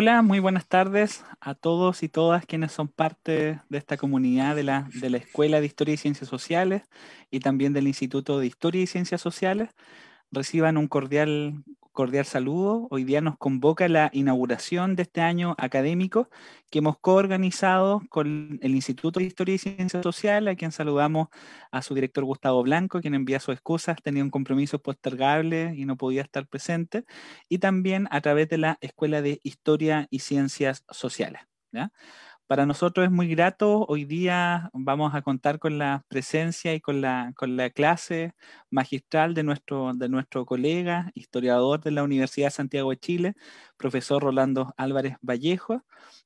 Hola, muy buenas tardes a todos y todas quienes son parte de esta comunidad de la, de la Escuela de Historia y Ciencias Sociales y también del Instituto de Historia y Ciencias Sociales. Reciban un cordial cordial saludo. Hoy día nos convoca la inauguración de este año académico que hemos coorganizado con el Instituto de Historia y Ciencias Social, a quien saludamos a su director Gustavo Blanco, quien envía sus excusas, tenía un compromiso postergable y no podía estar presente, y también a través de la Escuela de Historia y Ciencias Sociales. ¿ya? Para nosotros es muy grato. Hoy día vamos a contar con la presencia y con la, clase magistral de nuestro, de nuestro colega, historiador de la Universidad de Santiago de Chile, profesor Rolando Álvarez Vallejo,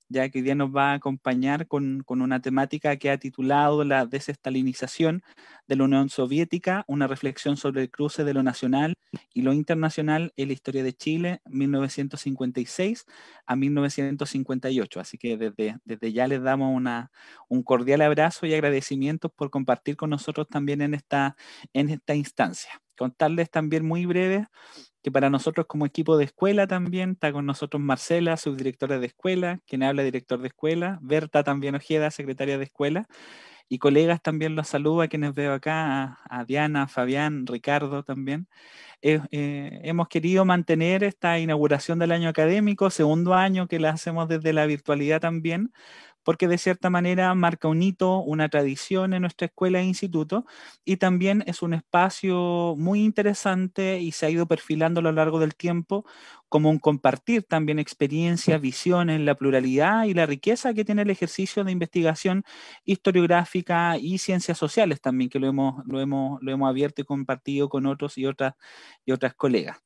ya que hoy día nos va a acompañar con, una temática que ha titulado La desestalinización de la Unión Soviética, una reflexión sobre el cruce de lo nacional y lo internacional en la historia de Chile 1956 a 1958. Así que desde, ya les damos un cordial abrazo y agradecimiento por compartir con nosotros también en esta, en esta instancia contarles también muy breve que para nosotros como equipo de escuela también está con nosotros Marcela, subdirectora de escuela, quien habla director de escuela, Berta también Ojeda, secretaria de escuela, y colegas también los saludo a quienes veo acá, a, Diana, Fabián, Ricardo también. Eh, eh, hemos querido mantener esta inauguración del año académico, segundo año que la hacemos desde la virtualidad también, porque de cierta manera marca un hito, una tradición en nuestra escuela e instituto, y también es un espacio muy interesante y se ha ido perfilando a lo largo del tiempo como un compartir también experiencias, visiones, la pluralidad y la riqueza que tiene el ejercicio de investigación historiográfica y ciencias sociales también, que lo hemos, lo hemos, lo hemos abierto y compartido con otros y otras, y otras colegas.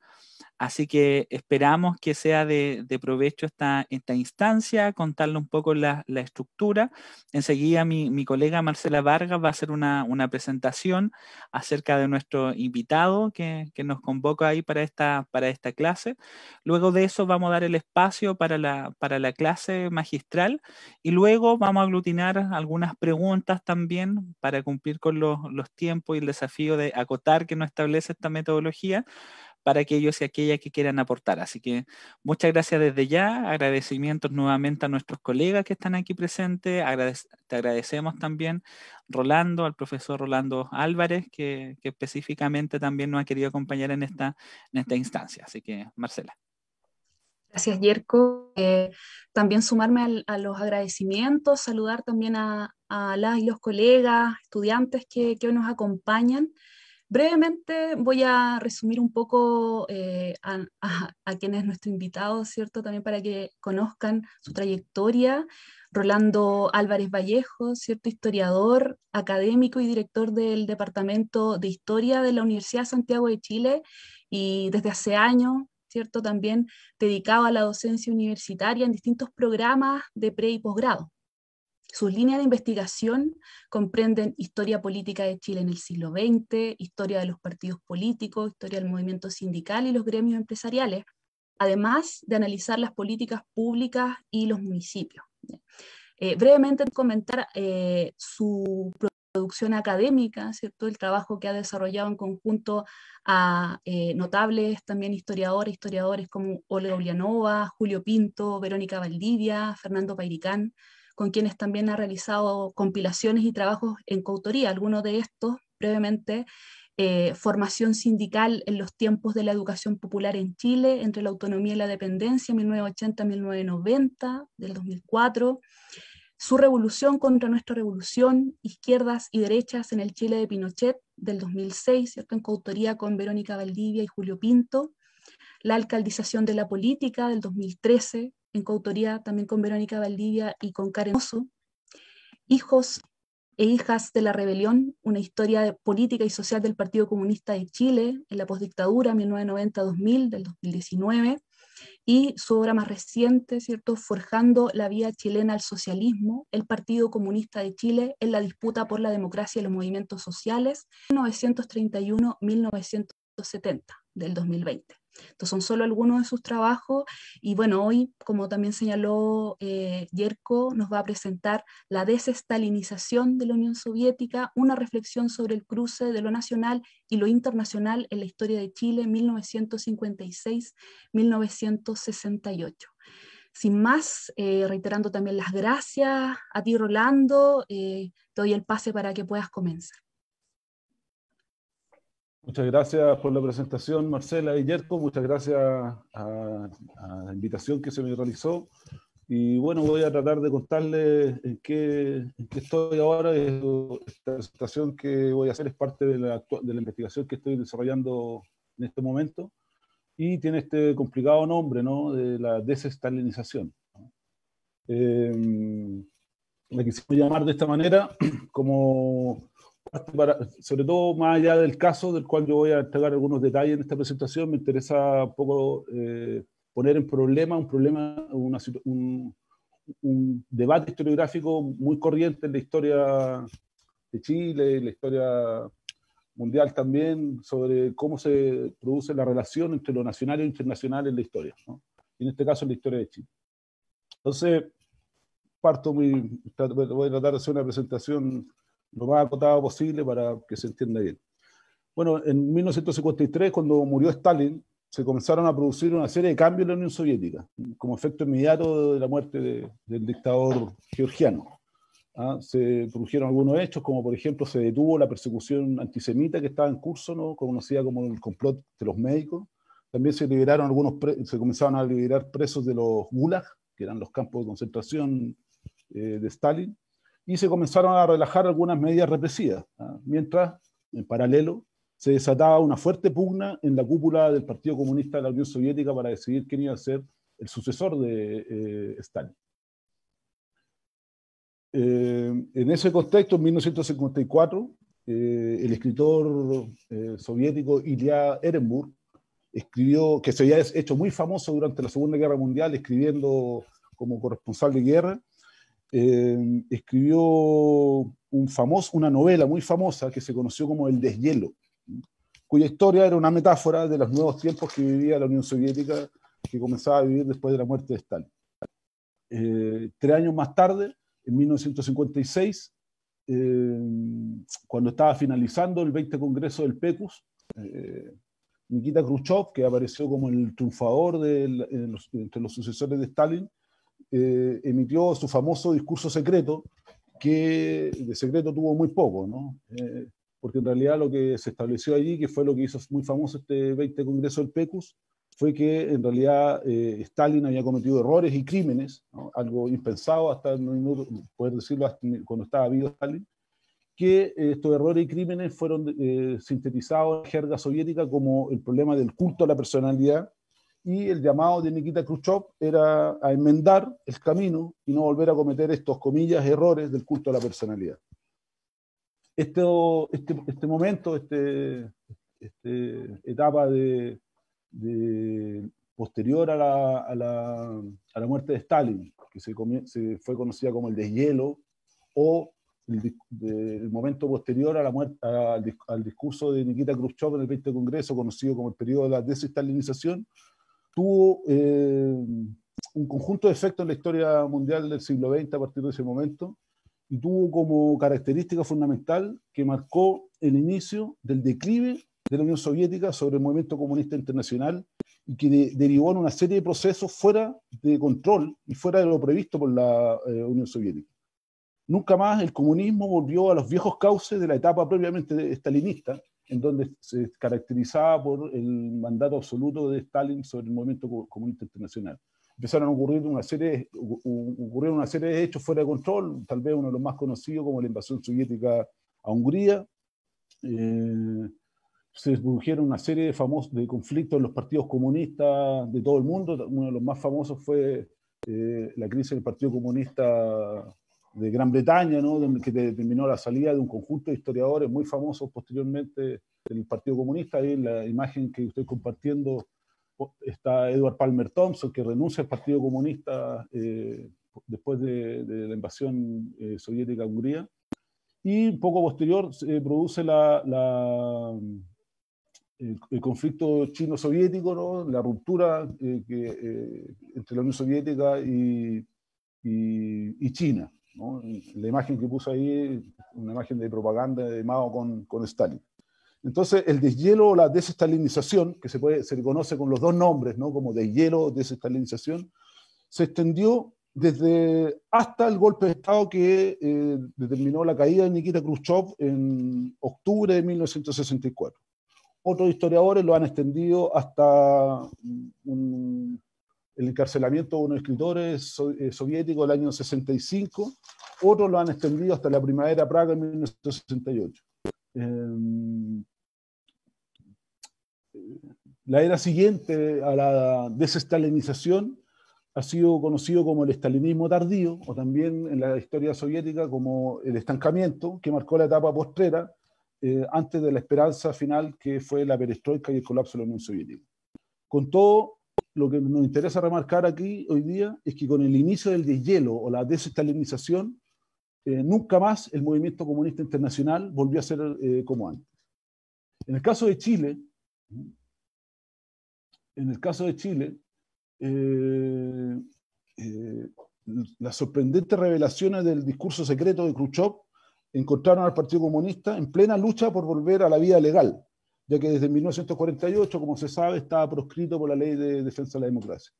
Así que esperamos que sea de, provecho esta, instancia, contarle un poco la, estructura. Enseguida mi, colega Marcela Vargas va a hacer una, presentación acerca de nuestro invitado que, nos convoca ahí para esta, para esta clase. Luego de eso vamos a dar el espacio para la, clase magistral y luego vamos a aglutinar algunas preguntas también para cumplir con los, los tiempos y el desafío de acotar que no establece esta metodología para aquellos y aquellas que quieran aportar. Así que muchas gracias desde ya, agradecimientos nuevamente a nuestros colegas que están aquí presentes, te agradecemos también, Rolando, al profesor Rolando Álvarez, que, específicamente también nos ha querido acompañar en esta, en esta instancia. Así que, Marcela. Gracias, Yerko. Eh, también sumarme a los agradecimientos, saludar también a, las y los colegas, estudiantes que, que hoy nos acompañan. Brevemente voy a resumir un poco eh, a, a, es nuestro invitado, ¿cierto? También para que conozcan su trayectoria. Rolando Álvarez Vallejo, ¿cierto? Historiador, académico y director del Departamento de Historia de la Universidad de Santiago de Chile y desde hace años, ¿cierto? También dedicado a la docencia universitaria en distintos programas de pre y posgrado. Sus líneas de investigación comprenden historia política de Chile en el siglo XX, historia de los partidos políticos, historia del movimiento sindical y los gremios empresariales, además de analizar las políticas públicas y los municipios. Eh, brevemente comentar eh, su producción académica, ¿cierto? el trabajo que ha desarrollado en conjunto a eh, notables también historiadores, historiadores como Olga Ulianova, Julio Pinto, Verónica Valdivia, Fernando Pairicán, con quienes también ha realizado compilaciones y trabajos en coautoría, algunos de estos brevemente eh, formación sindical en los tiempos de la educación popular en Chile, entre la autonomía y la dependencia, 1980-1990, del 2004, su revolución contra nuestra revolución, izquierdas y derechas en el Chile de Pinochet, del 2006, ¿cierto? en coautoría con Verónica Valdivia y Julio Pinto, la alcaldización de la política del 2013, en coautoría también con Verónica Valdivia y con Karen Osu, Hijos e hijas de la rebelión, una historia política y social del Partido Comunista de Chile en la postdictadura 1990-2000, del 2019, y su obra más reciente, ¿cierto? Forjando la vía chilena al socialismo, el Partido Comunista de Chile en la disputa por la democracia y los movimientos sociales, 1931-1970, del 2020. Estos son solo algunos de sus trabajos y bueno, hoy, como también señaló eh, Yerko, nos va a presentar la desestalinización de la Unión Soviética, una reflexión sobre el cruce de lo nacional y lo internacional en la historia de Chile 1956-1968 sin más, eh, reiterando también las gracias a ti, Rolando, eh, te doy el pase para que puedas comenzar. Muchas gracias por la presentación, Marcela y Muchas gracias a, la invitación que se me realizó. Y bueno, voy a tratar de contarles en qué, estoy ahora. Esta presentación que voy a hacer es parte de la, investigación que estoy desarrollando en este momento y tiene este complicado nombre, ¿no? De la desestalinización. Eh, la llamar de esta manera como sobre todo más allá del caso del cual yo voy a entregar algunos detalles en esta presentación, me interesa un poco eh, poner en problema un problema, un, debate historiográfico muy corriente en la historia de Chile, en la historia mundial también, sobre cómo se produce la relación entre lo nacional e internacional en la historia, en este caso en la historia de Chile. Entonces, parto voy a tratar de hacer una presentación lo más acotado posible para que se entienda bien. Bueno, en 1953, cuando murió Stalin, se comenzaron a producir una serie de cambios en la Unión Soviética, como efecto inmediato de la muerte del dictador georgiano. ¿ah? Se produjeron algunos hechos, como por ejemplo se detuvo la persecución antisemita que estaba en curso, conocida como el complot de los médicos. También se liberaron algunos, se comenzaron a liberar presos de los gulag, que eran los campos de concentración eh, de Stalin y se comenzaron a relajar algunas medidas represivas, ¿ah? mientras, en paralelo, se desataba una fuerte pugna en la cúpula del Partido Comunista de la Unión Soviética para decidir quién iba a ser el sucesor de eh, Stalin. Eh, en ese contexto, en 1954, eh, el escritor soviético Ilya Ehrenburg escribió, que se había hecho muy famoso durante la Segunda Guerra Mundial escribiendo como corresponsal de guerra, eh, escribió un famoso, una novela muy famosa que se conoció como El deshielo, cuya historia era una metáfora de los nuevos tiempos que vivía la Unión Soviética, que comenzaba a vivir después de la muerte de Stalin. Eh, tres años más tarde, en 1956, eh, cuando estaba finalizando el 20 Congreso del PECUS, Nikita Khrushchev, que apareció como el triunfador de, entre los sucesores de Stalin, eh, emitió su famoso discurso secreto, que de secreto tuvo muy poco, ¿no? Eh, porque en realidad lo que se estableció allí, que fue lo que hizo muy famoso este 20 Congreso del PECUS, fue que en realidad eh, Stalin había cometido errores y crímenes, algo impensado hasta el poder decirlo cuando estaba vivo Stalin, que estos errores y crímenes fueron sintetizados en jerga soviética como el problema del culto a la personalidad y el llamado de Nikita Khrushchev era a enmendar el camino y no volver a cometer estos, comillas, errores del culto a la personalidad. Este, este, este momento, esta este etapa de, posterior a la, a, la, a la, muerte de Stalin, que se, se, fue conocida como el deshielo, o el, momento posterior a la muerte, al, al discurso de Nikita Khrushchev en el 20 Congreso, conocido como el periodo de la desestalinización, tuvo eh, un conjunto de efectos en la historia mundial del siglo XX a partir de ese momento y tuvo como característica fundamental que marcó el inicio del declive de la Unión Soviética sobre el movimiento comunista internacional y que derivó en una serie de procesos fuera de control y fuera de lo previsto por la eh, Unión Soviética. Nunca más el comunismo volvió a los viejos cauces de la etapa previamente estalinista en donde se caracterizaba por el mandato absoluto de Stalin sobre el movimiento comunista internacional. Empezaron a ocurrir una serie, ocurrieron una serie de hechos fuera de control, tal vez uno de los más conocidos como la invasión soviética a Hungría. Eh, se produjeron una serie de, famosos, de conflictos en los partidos comunistas de todo el mundo. Uno de los más famosos fue eh, la crisis del Partido Comunista de Gran Bretaña, ¿no? que determinó la salida de un conjunto de historiadores muy famosos posteriormente del Partido Comunista. Ahí en la imagen que estoy compartiendo está Edward Palmer Thompson, que renuncia al Partido Comunista eh, después de, la invasión eh, soviética a Hungría. Y poco posterior se produce el, conflicto chino-soviético, ¿no? la ruptura eh, que, entre la Unión Soviética y China. La imagen que puso ahí, una imagen de propaganda de Mao con, Stalin. Entonces, el deshielo o la desestalinización, que se, puede, se reconoce con los dos nombres, ¿no? como deshielo o desestalinización, se extendió desde hasta el golpe de Estado que eh, determinó la caída de Nikita Khrushchev en octubre de 1964. Otros historiadores lo han extendido hasta un el encarcelamiento de unos escritores eh, soviéticos del año 65, otros lo han extendido hasta la primavera Praga en 1968. Em, la era siguiente a la desestalinización ha sido conocido como el estalinismo tardío, o también en la historia soviética como el estancamiento, que marcó la etapa postrera eh, antes de la esperanza final que fue la perestroika y el colapso de la Unión Soviética. Con todo, lo que nos interesa remarcar aquí hoy día es que con el inicio del deshielo o la desestalinización, eh, nunca más el movimiento comunista internacional volvió a ser eh, como antes. En el caso de Chile, en el caso de Chile, eh, las sorprendentes revelaciones del discurso secreto de Khrushchev encontraron al Partido Comunista en plena lucha por volver a la vida legal, ya que desde 1948, como se sabe, estaba proscrito por la ley de defensa de la democracia.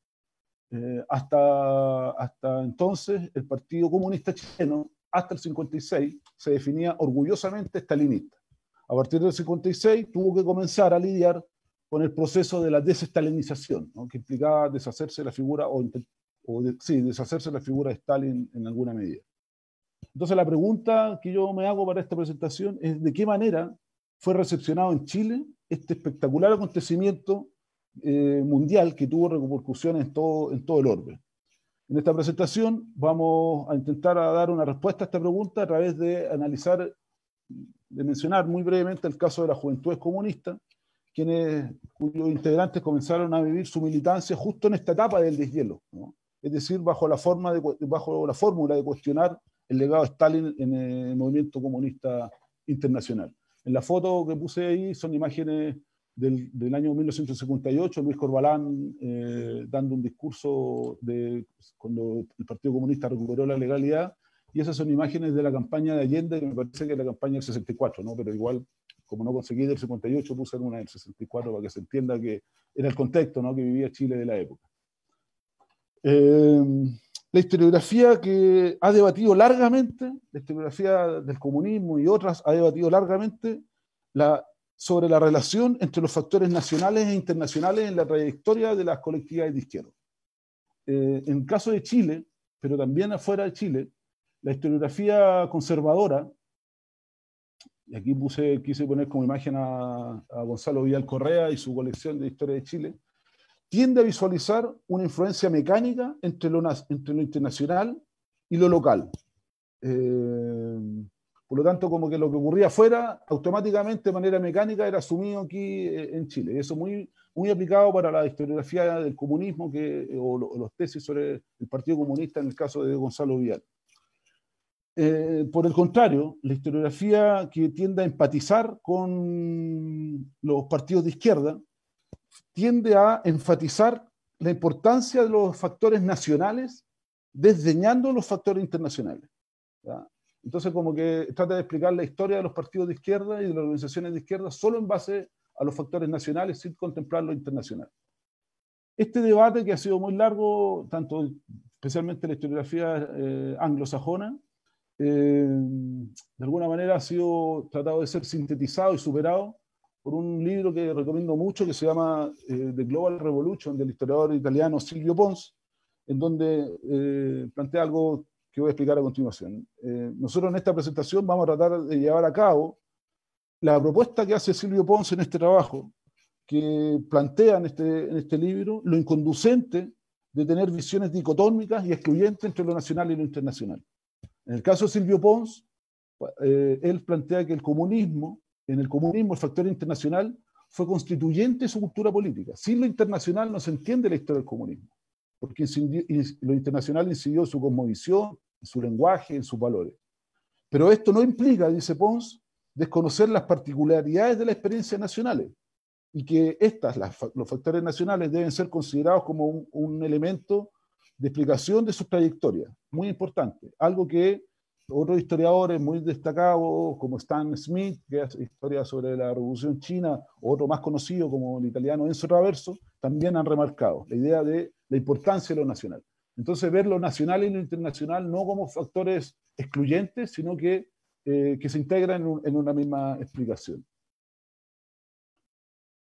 Eh, hasta, hasta entonces, el Partido Comunista Chino, hasta el 56, se definía orgullosamente estalinista. A partir del 56 tuvo que comenzar a lidiar con el proceso de la desestalinización, que implicaba deshacerse la figura, o, sí, deshacerse de la figura de Stalin en alguna medida. Entonces la pregunta que yo me hago para esta presentación es de qué manera fue recepcionado en Chile este espectacular acontecimiento eh, mundial que tuvo repercusiones en todo, el orbe. En esta presentación vamos a intentar dar una respuesta a esta pregunta a través de analizar, de mencionar muy brevemente el caso de la juventudes comunistas, quienes, cuyos integrantes comenzaron a vivir su militancia justo en esta etapa del deshielo, es decir, bajo la, forma bajo la fórmula de cuestionar el legado de Stalin en eh, el movimiento comunista internacional. En la foto que puse ahí son imágenes del, año 1958, Luis Corbalán eh, dando un discurso de cuando el Partido Comunista recuperó la legalidad, y esas son imágenes de la campaña de Allende, que me parece que es la campaña del 64, pero igual, como no conseguí del 58, puse una del 64 para que se entienda que era el contexto que vivía Chile de la época. Eh, la historiografía que ha debatido largamente, la historiografía del comunismo y otras ha debatido largamente sobre la relación entre los factores nacionales e internacionales en la trayectoria de las colectividades de izquierda. Eh, en el caso de Chile, pero también afuera de Chile, la historiografía conservadora, y aquí puse, quise poner como imagen a, Gonzalo Vidal Correa y su colección de historia de Chile, tiende a visualizar una influencia mecánica entre lo, internacional y lo local. Eh, por lo tanto, como que lo que ocurría fuera automáticamente de manera mecánica era asumido aquí eh, en Chile. eso muy, muy aplicado para la historiografía del comunismo que, eh, o, los tesis sobre el Partido Comunista en el caso de Gonzalo Vial. por el contrario, la historiografía que tiende a empatizar con los partidos de izquierda, tiende a enfatizar la importancia de los factores nacionales desdeñando los factores internacionales. Entonces, como que trata de explicar la historia de los partidos de izquierda y de las organizaciones de izquierda solo en base a los factores nacionales sin contemplar lo internacional. Este debate que ha sido muy largo, tanto especialmente la historiografía eh, anglosajona, eh, de alguna manera ha sido tratado de ser sintetizado y superado por un libro que recomiendo mucho que se llama eh, The Global Revolution del historiador italiano Silvio Pons, en donde eh, plantea algo que voy a explicar a continuación. Eh, nosotros en esta presentación vamos a tratar de llevar a cabo la propuesta que hace Silvio Pons en este trabajo, que plantea en este, en este libro lo inconducente de tener visiones dicotómicas y excluyentes entre lo nacional y lo internacional. En el caso de Silvio Pons, él plantea que el comunismo en el comunismo el factor internacional fue constituyente de su cultura política. Sin lo internacional no se entiende la historia del comunismo, porque lo internacional incidió en su cosmovisión, en su lenguaje, en sus valores. Pero esto no implica, dice Pons, desconocer las particularidades de las experiencias nacionales y que estas, los factores nacionales, deben ser considerados como un, elemento de explicación de sus trayectorias. Muy importante, algo que otros historiadores muy destacados, como Stan Smith, que hace historia sobre la Revolución China, otro más conocido como el italiano Enzo Traverso, también han remarcado la idea de la importancia de lo nacional. Entonces, ver lo nacional y lo internacional no como factores excluyentes, sino que, eh, que se integran en, una misma explicación.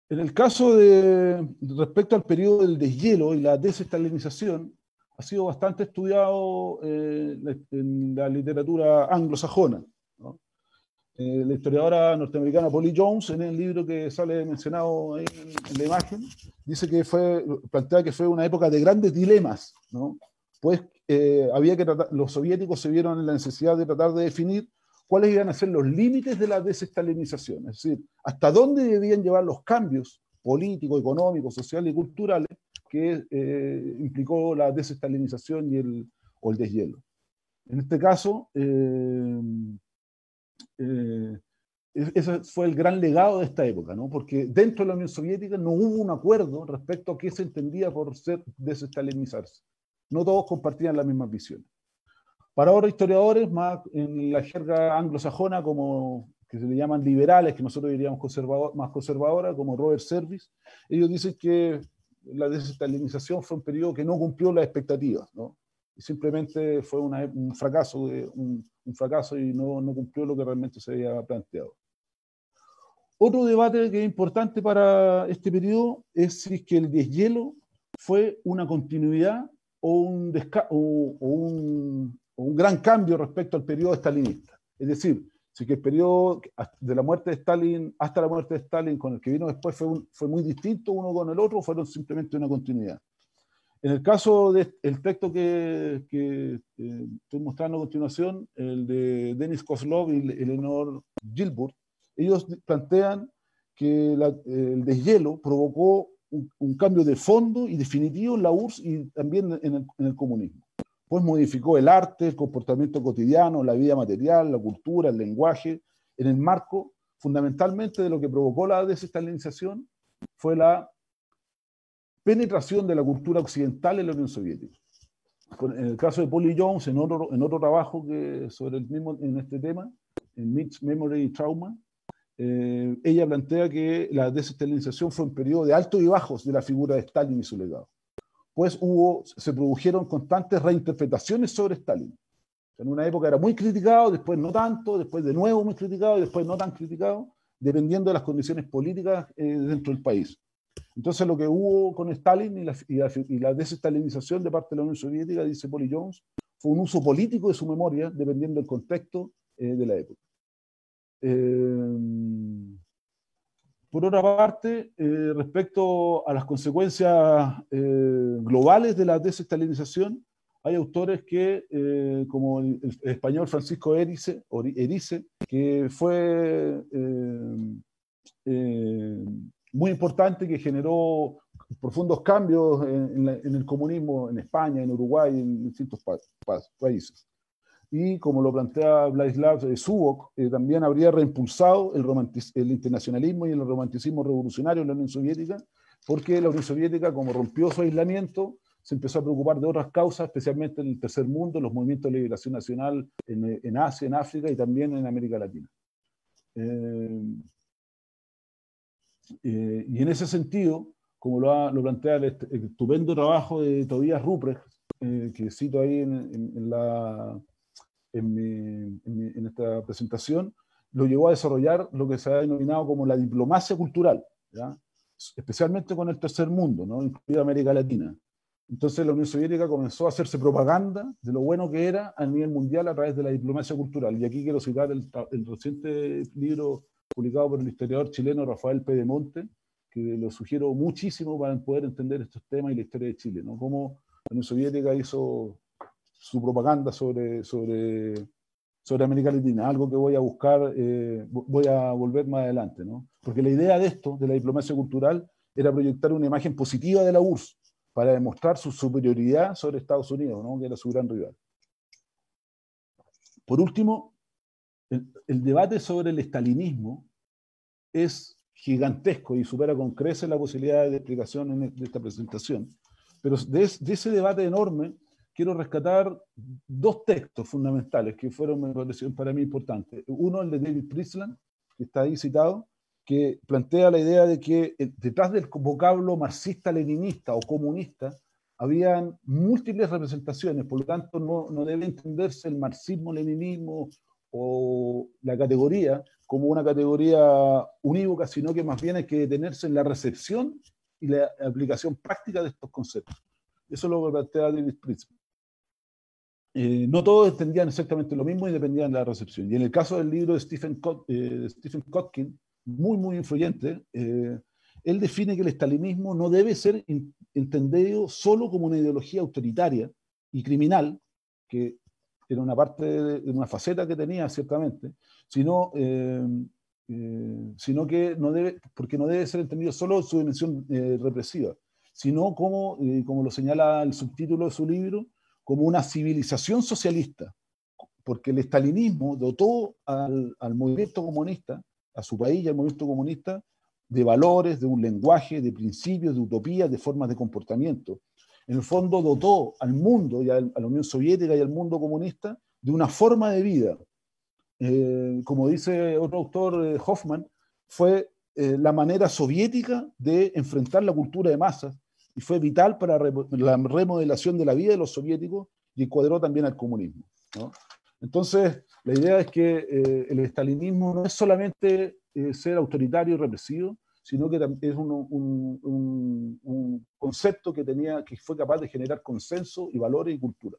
En el caso de respecto al periodo del deshielo y la desestalinización, ha sido bastante estudiado eh, en la literatura anglosajona. Eh, la historiadora norteamericana Polly Jones, en el libro que sale mencionado ahí en, la imagen, dice que fue, plantea que fue una época de grandes dilemas, ¿no? pues eh, había que los soviéticos se vieron en la necesidad de tratar de definir cuáles iban a ser los límites de la desestalinización, es decir, hasta dónde debían llevar los cambios políticos, económicos, sociales y culturales que eh, implicó la desestalinización y el, o el deshielo. En este caso, eh, eh, ese fue el gran legado de esta época, ¿no? porque dentro de la Unión Soviética no hubo un acuerdo respecto a qué se entendía por ser desestalinizarse. No todos compartían las mismas visiones. Para otros historiadores, más en la jerga anglosajona, como que se le llaman liberales, que nosotros diríamos conservador, más conservadora, como Robert Service, ellos dicen que la desestalinización fue un periodo que no cumplió las expectativas, ¿no? simplemente fue un fracaso, un, un fracaso y no, no, cumplió lo que realmente se había planteado. Otro debate que es importante para este periodo es si es que el deshielo fue una continuidad o un, un, o un gran cambio respecto al periodo estalinista. Es decir, Así que el periodo de la muerte de Stalin hasta la muerte de Stalin con el que vino después fue, muy distinto uno con el otro, fueron simplemente una continuidad. En el caso del texto que, eh, estoy mostrando a continuación, el de Denis Kozlov y Eleanor Gilbert, ellos plantean que el deshielo provocó un, cambio de fondo y definitivo en la URSS y también en el comunismo pues modificó el arte, el comportamiento cotidiano, la vida material, la cultura, el lenguaje, en el marco fundamentalmente de lo que provocó la desestalinización fue la penetración de la cultura occidental en la Unión Soviética. En el caso de Polly e. Jones, en otro, en otro trabajo que sobre el mismo, en este tema, en Mixed Memory y Trauma, eh, ella plantea que la desestalinización fue un periodo de altos y bajos de la figura de Stalin y su legado después hubo, se produjeron constantes reinterpretaciones sobre Stalin. En una época era muy criticado, después no tanto, después de nuevo muy criticado y después no tan criticado, dependiendo de las condiciones políticas eh, dentro del país. Entonces lo que hubo con Stalin y la, y, la, desestalinización de parte de la Unión Soviética, dice Polly e. Jones, fue un uso político de su memoria, dependiendo del contexto eh, de la época. Eh, por otra parte, eh, respecto a las consecuencias eh, globales de la desestalinización, hay autores que, eh, como el, español Francisco Erice, que fue muy importante, que generó profundos cambios en, el comunismo en España, en Uruguay, en distintos países y como lo plantea Vladislav eh, Subok, eh, también habría reimpulsado el, internacionalismo y el romanticismo revolucionario en la Unión Soviética, porque la Unión Soviética, como rompió su aislamiento, se empezó a preocupar de otras causas, especialmente en el tercer mundo, los movimientos de liberación nacional en, eh, Asia, en África y también en América Latina. y en ese sentido, como lo, plantea el, estupendo trabajo de Tobias Ruprecht, que cito ahí en la en, esta presentación, lo llevó a desarrollar lo que se ha denominado como la diplomacia cultural, especialmente con el tercer mundo, ¿no? incluida América Latina. Entonces la Unión Soviética comenzó a hacerse propaganda de lo bueno que era a nivel mundial a través de la diplomacia cultural. Y aquí quiero citar el, reciente libro publicado por el historiador chileno Rafael Pedemonte, que lo sugiero muchísimo para poder entender estos temas y la historia de Chile, ¿no? Cómo la Unión Soviética hizo su propaganda sobre, sobre, sobre América Latina, algo que voy a buscar, eh, voy a volver más adelante, ¿no? Porque la idea de esto, de la diplomacia cultural, era proyectar una imagen positiva de la URSS para demostrar su superioridad sobre Estados Unidos, ¿no? que era su gran rival. Por último, el, debate sobre el estalinismo es gigantesco y supera con creces la posibilidad de explicación en, e-, esta presentación. Pero de ese debate enorme quiero rescatar dos textos fundamentales que fueron, me para mí importantes. Uno, el de David Priestland, que está ahí citado, que plantea la idea de que eh, detrás del vocablo marxista-leninista o comunista habían múltiples representaciones, por lo tanto no, no debe entenderse el marxismo-leninismo o la categoría como una categoría unívoca, sino que más bien hay que detenerse en la recepción y la aplicación práctica de estos conceptos. Eso lo plantea David Priestland. Eh, no todos entendían exactamente lo mismo y dependían de la recepción. Y en el caso del libro de Stephen, Kotkin, eh, muy, muy influyente, eh, él define que el estalinismo no debe ser entendido solo como una ideología autoritaria y criminal, que era una parte, de, una faceta que tenía ciertamente, sino, sino que no debe, porque no debe ser entendido solo su dimensión represiva, sino como, como lo señala el subtítulo de su libro, como una civilización socialista, porque el estalinismo dotó al, movimiento comunista, a su país y al movimiento comunista, de valores, de un lenguaje, de principios, de utopías, de formas de comportamiento. En el fondo dotó al mundo y a la Unión Soviética y al mundo comunista de una forma de vida. Eh, como dice otro autor, eh, Hoffman, fue eh, la manera soviética de enfrentar la cultura de masas y fue vital para la remodelación de la vida de los soviéticos y encuadró también al comunismo. Entonces, la idea es que eh, el estalinismo no es solamente eh, ser autoritario y represivo, sino que es un, concepto que, tenía, que fue capaz de generar consenso y valores y cultura.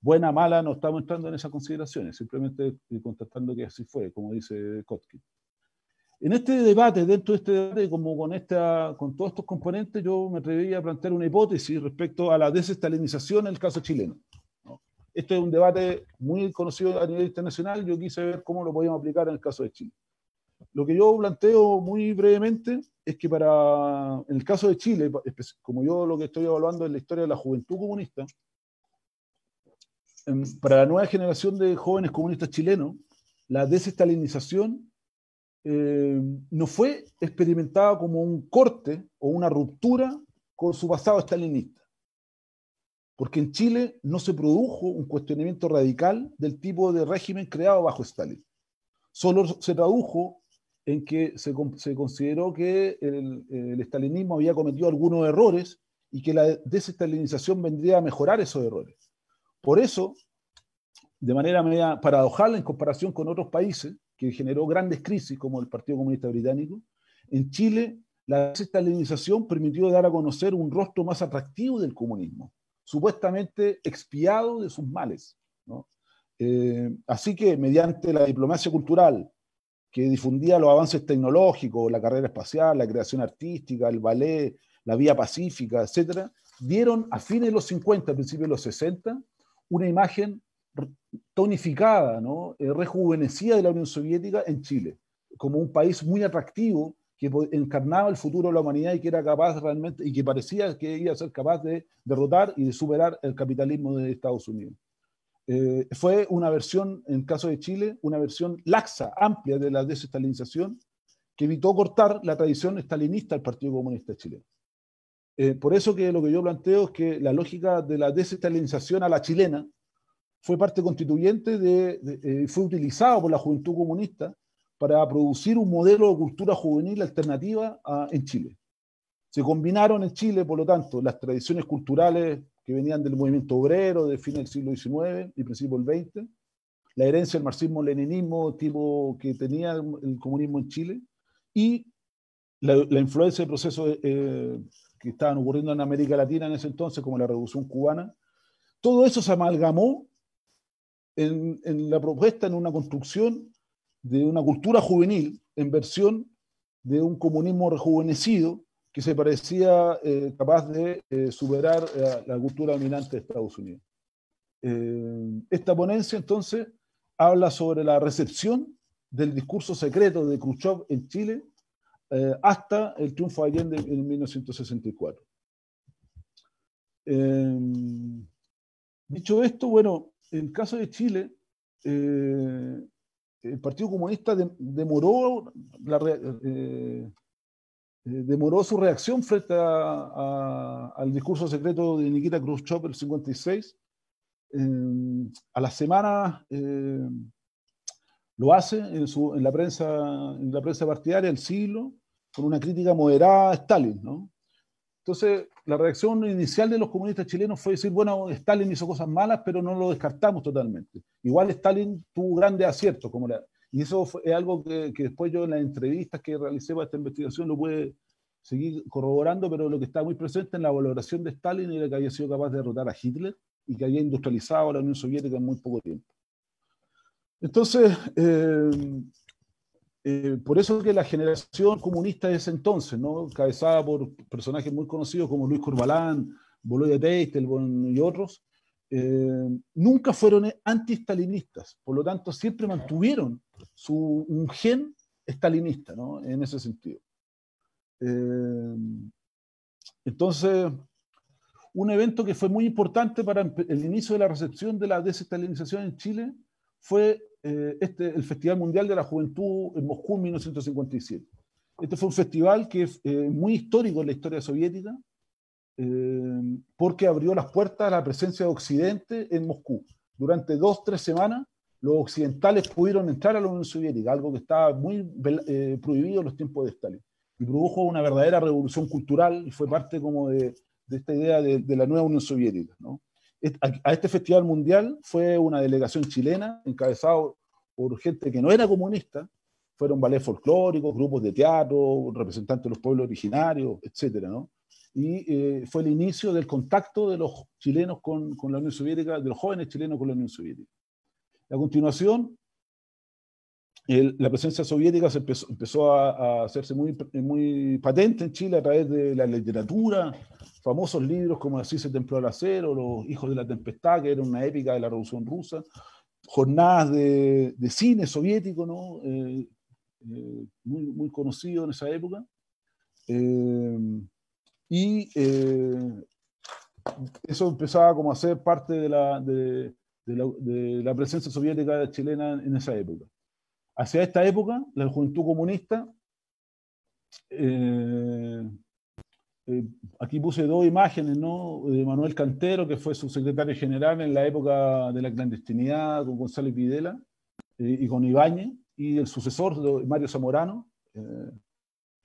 Buena, mala, no estamos entrando en esas consideraciones, simplemente eh, contestando que así fue, como dice Kotkin. En este debate, dentro de este debate, como con, esta, con todos estos componentes, yo me atreví a plantear una hipótesis respecto a la desestalinización en el caso chileno. Este Esto es un debate muy conocido a nivel internacional, yo quise ver cómo lo podíamos aplicar en el caso de Chile. Lo que yo planteo muy brevemente es que para, en el caso de Chile, como yo lo que estoy evaluando es la historia de la juventud comunista, em, para la nueva generación de jóvenes comunistas chilenos, la desestalinización eh, no fue experimentado como un corte o una ruptura con su pasado estalinista. Porque en Chile no se produjo un cuestionamiento radical del tipo de régimen creado bajo Stalin. Solo se tradujo en que se, consideró que el, el, estalinismo había cometido algunos errores y que la desestalinización vendría a mejorar esos errores. Por eso, de manera media paradojal en comparación con otros países, que generó grandes crisis como el Partido Comunista Británico, en Chile la estalinización permitió dar a conocer un rostro más atractivo del comunismo, supuestamente expiado de sus males. Eh, así que mediante la diplomacia cultural, que difundía los avances tecnológicos, la carrera espacial, la creación artística, el ballet, la vía pacífica, etc., dieron a fines de los 50, principios de los 60, una imagen tonificada, eh, rejuvenecida de la Unión Soviética en Chile, como un país muy atractivo que encarnaba el futuro de la humanidad y que era capaz realmente, y que parecía que iba a ser capaz de derrotar y de superar el capitalismo de Estados Unidos. Eh, fue una versión, en el caso de Chile, una versión laxa, amplia de la desestalinización, que evitó cortar la tradición estalinista al Partido Comunista Chileno. Eh, por eso que lo que yo planteo es que la lógica de la desestalinización a la chilena, fue parte constituyente de, eh, fue utilizado por la juventud comunista para producir un modelo de cultura juvenil alternativa en Chile. Se combinaron en Chile, por lo tanto, las tradiciones culturales que venían del movimiento obrero de fines del siglo XIX y principios del XX, la herencia del marxismo-leninismo tipo que tenía el comunismo en Chile y la, influencia de procesos eh, que estaban ocurriendo en América Latina en ese entonces, como la Revolución Cubana. Todo eso se amalgamó en, la propuesta, en una construcción de una cultura juvenil en versión de un comunismo rejuvenecido que se parecía eh, capaz de eh, superar eh, la cultura dominante de Estados Unidos. esta ponencia entonces habla sobre la recepción del discurso secreto de Khrushchev en Chile hasta el triunfo de Allende en 1964. dicho esto, bueno, en el caso de Chile, eh, el Partido Comunista eh, eh, demoró, su reacción frente al discurso secreto de Nikita Khrushchev el 56. a la semana lo hace en, la prensa, en la prensa partidaria, el siglo, con una crítica moderada a Stalin, ¿no? Entonces, la reacción inicial de los comunistas chilenos fue decir, bueno, Stalin hizo cosas malas, pero no lo descartamos totalmente. Igual Stalin tuvo grandes aciertos, como la, y eso es algo que, después yo en las entrevistas que realicé para esta investigación lo pude seguir corroborando, pero lo que está muy presente en la valoración de Stalin era que había sido capaz de derrotar a Hitler y que había industrializado a la Unión Soviética en muy poco tiempo. Entonces, eh, eh, por eso que la generación comunista de ese entonces, ¿no? por personajes muy conocidos como Luis Corbalán, Boloya Teitelborn y otros, eh, nunca fueron anti-stalinistas, por lo tanto siempre mantuvieron su, un gen estalinista, ¿no? en ese sentido. Eh, entonces, un evento que fue muy importante para el inicio de la recepción de la desestalinización en Chile fue eh, este, el Festival Mundial de la Juventud en Moscú en 1957. Este fue un festival que es eh, muy histórico en la historia soviética, eh, porque abrió las puertas a la presencia de Occidente en Moscú. Durante dos, tres semanas, los occidentales pudieron entrar a la Unión Soviética, algo que estaba muy prohibido en los tiempos de Stalin. Y produjo una verdadera revolución cultural y fue parte como de, esta idea de, de, la nueva Unión Soviética. ¿no? a este festival mundial fue una delegación chilena encabezado por gente que no era comunista, fueron ballet folclóricos, grupos de teatro, representantes de los pueblos originarios, etcétera, Y eh, fue el inicio del contacto de los chilenos con, con, la Unión Soviética, de los jóvenes chilenos con la Unión Soviética. A continuación, la presencia soviética se empezó, a, hacerse muy, muy patente en Chile a través de la literatura, famosos libros como Así se templó el acero, Los hijos de la tempestad, que era una épica de la Revolución Rusa, jornadas de, cine soviético, ¿no? Eh, eh, muy, conocido en esa época. Eh, y eso empezaba como a ser parte de la, de, de la, de la presencia soviética chilena en esa época hacia esta época, la juventud comunista, eh, eh, aquí puse dos imágenes, ¿no? De Manuel Cantero, que fue secretario general en la época de la clandestinidad, con González Pidela eh, y con Ibáñez, y el sucesor, Mario Zamorano.